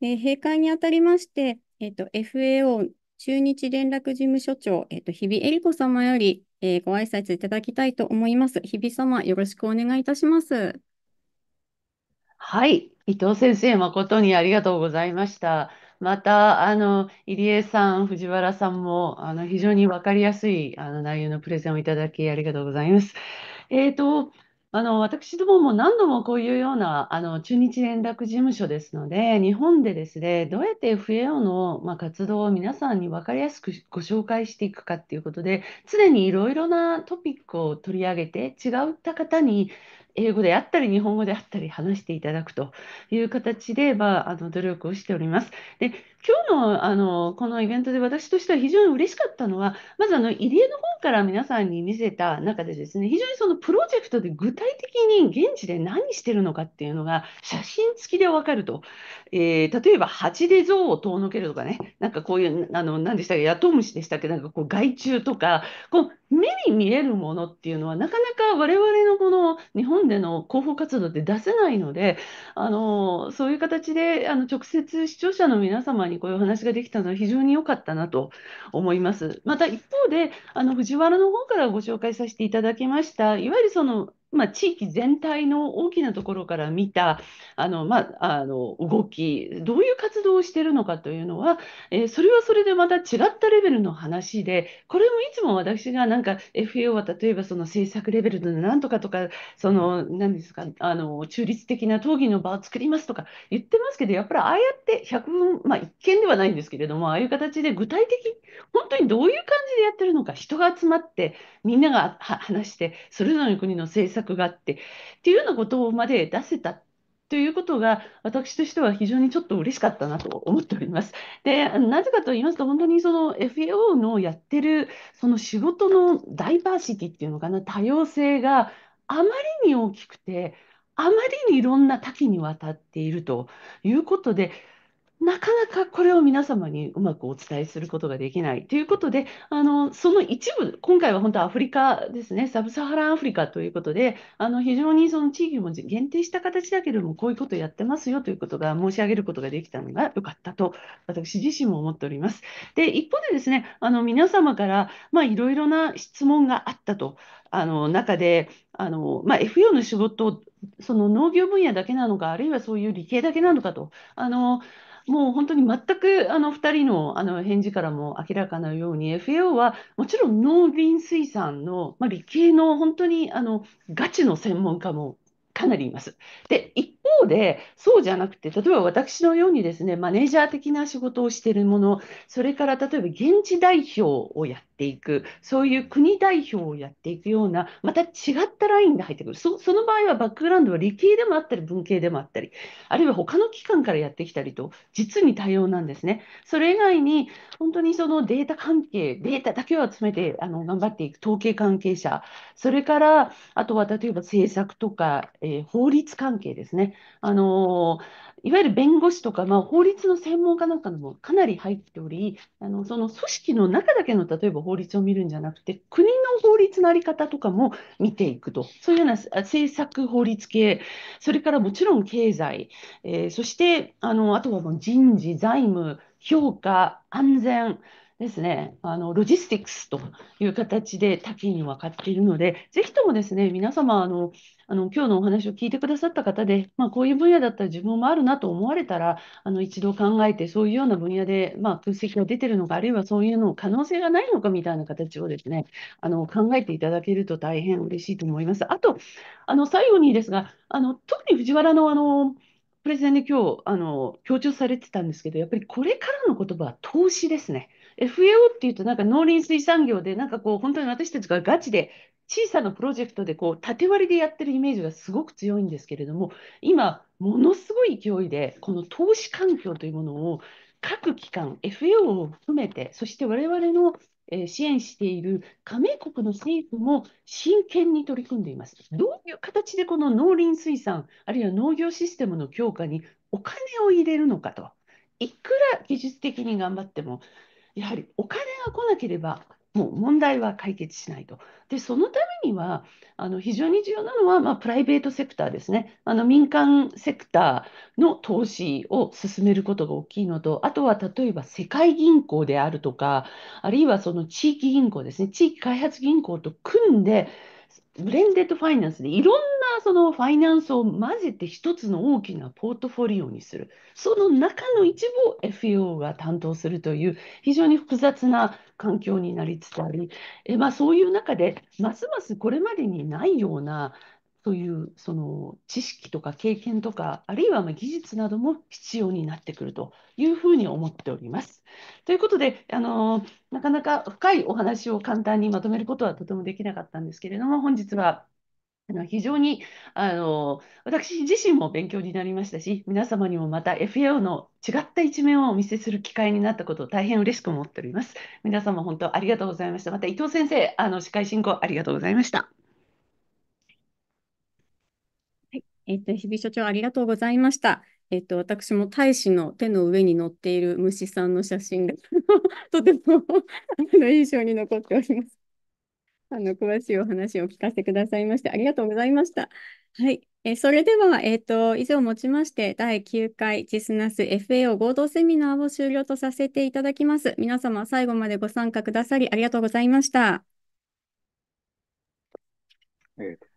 えー、閉会にあたりまして、えーと、FAO 中日連絡事務所長、えっ、ー、と、日比恵理子様より、えー、ご挨拶いただきたいと思います。日比様、よろしくお願いいたします。はい、伊藤先生、誠にありがとうございました。また、あの、入江さん、藤原さんも、あの、非常にわかりやすい、あの、内容のプレゼンをいただき、ありがとうございます。えっと、あの、私どもも何度もこういうような、あの、中日連絡事務所ですので、日本でですね、どうやって FAO の、まあ、活動を皆さんに分かりやすくご紹介していくかっていうことで、常にいろいろなトピックを取り上げて、違った方に英語であったり日本語であったり話していただくという形で、まあ、あの努力をしております。で今日のあのこのイベントで私としては非常に嬉しかったのはまずあの入江の方から皆さんに見せた中でですね非常にそのプロジェクトで具体的に現地で何してるのかっていうのが写真付きで分かると、えー、例えば蜂で像を遠のけるとかねなんかこういうあの何でしたっけヤトウムシでしたっけなんかこう害虫とかこう目に見えるものっていうのはなかなか我々のこの日本での広報活動って出せないのであのそういう形であの直接視聴者の皆様にこういうお話ができたのは非常に良かったなと思います。また一方であの藤原の方からご紹介させていただきましたいわゆるそのまあ、地域全体の大きなところから見たあの、まあ、あの動きどういう活動をしているのかというのは、えー、それはそれでまた違ったレベルの話でこれもいつも私がなんか FAO は例えばその政策レベルのなんとかとかその何ですかあの中立的な討議の場を作りますとか言ってますけどやっぱりああやって百分、まあ、一見ではないんですけれどもああいう形で具体的本当にどういう感じでやってるのか人が集まってみんなが話してそれぞれの国の政策があってっていうようなことまで出せたということが私としては非常にちょっと嬉しかったなと思っております。でなぜかと言いますと本当にその FAO のやってるその仕事のダイバーシティっていうのかな多様性があまりに大きくてあまりにいろんな多岐にわたっているということでなかなかこれを皆様にうまくお伝えすることができないということで、あのその一部、今回は本当、アフリカですね、サブサハランアフリカということで、あの非常にその地域も限定した形だけれども、こういうことをやってますよということが申し上げることができたのが良かったと、私自身も思っております。で、一方でですね、あの皆様からいろいろな質問があったと、あの中で、あのまあ、f 4 o の仕事、その農業分野だけなのか、あるいはそういう理系だけなのかと。あのもう本当に全くあの2人のあの返事からも明らかなように FAO はもちろん農林水産の、まあ、理系の本当にあのガチの専門家もかなりいます。で、一方で、そうじゃなくて、例えば私のようにですね、マネージャー的な仕事をしているもの、それから例えば現地代表をやっていく、そういう国代表をやっていくような、また違ったラインが入ってくる。その場合はバックグラウンドは理系でもあったり、文系でもあったり、あるいは他の機関からやってきたりと、実に多様なんですね。それ以外に、本当にそのデータ関係、データだけを集めてあの頑張っていく統計関係者、それから、あとは例えば政策とか、ええー、法律関係ですね。あのー、いわゆる弁護士とか、まあ、法律の専門家なんかもかなり入っており、あのその組織の中だけの例えば法律を見るんじゃなくて、国の法律の在り方とかも見ていくと、そういうような政策、法律系、それからもちろん経済、えー、そしてあのあとはもう人事、財務、評価、安全、ですね、あのロジスティクスという形で多岐に分かっているので、ぜひともですね、皆様、あのあの今日のお話を聞いてくださった方で、まあ、こういう分野だったら自分もあるなと思われたら、あの一度考えて、そういうような分野で、まあ、分析が出てるのか、あるいはそういうの可能性がないのかみたいな形をですね、あの考えていただけると大変嬉しいと思います。あと、あの最後にですが、あの特に藤原のあのプレゼンで今日あの強調されてたんですけど、やっぱりこれからの言葉は投資ですね。FAO っていうと、なんか農林水産業で、なんかこう、本当に私たちがガチで、小さなプロジェクトでこう縦割りでやってるイメージがすごく強いんですけれども、今、ものすごい勢いで、この投資環境というものを、各機関、FAO を含めて、そして我々の支援している加盟国の政府も真剣に取り組んでいます。どういう形でこの農林水産、あるいは農業システムの強化にお金を入れるのかと。いくら技術的に頑張っても、やはりお金が来なければもう問題は解決しないと。で、そのためには、あの非常に重要なのは、まあ、プライベートセクターですね、あの民間セクターの投資を進めることが大きいのと、あとは例えば世界銀行であるとか、あるいはその地域銀行ですね、地域開発銀行と組んで、ブレンデッドファイナンスでいろんなそのファイナンスを混ぜて一つの大きなポートフォリオにする。その中の一部を FEO が担当するという非常に複雑な環境になりつつあり、えまあ、そういう中でますますこれまでにないようなそういうその知識とか経験とかあるいはま技術なども必要になってくるというふうに思っております。ということであのなかなか深いお話を簡単にまとめることはとてもできなかったんですけれども本日はあの非常にあの私自身も勉強になりましたし皆様にもまた FAO の違った一面をお見せする機会になったことを大変嬉しく思っております皆様本当ありがとうございましたまた伊藤先生あの司会進行ありがとうございましたはい、えっと日比所長ありがとうございましたえっと、私も大使の手の上に乗っている虫さんの写真がとても印象に残っております。あの、詳しいお話を聞かせてくださいまして、ありがとうございました。はい。えそれでは、えっ、ー、と、以上をもちまして、第9回ジスナス FAO 合同セミナーを終了とさせていただきます。皆様、最後までご参加くださり、ありがとうございました。えー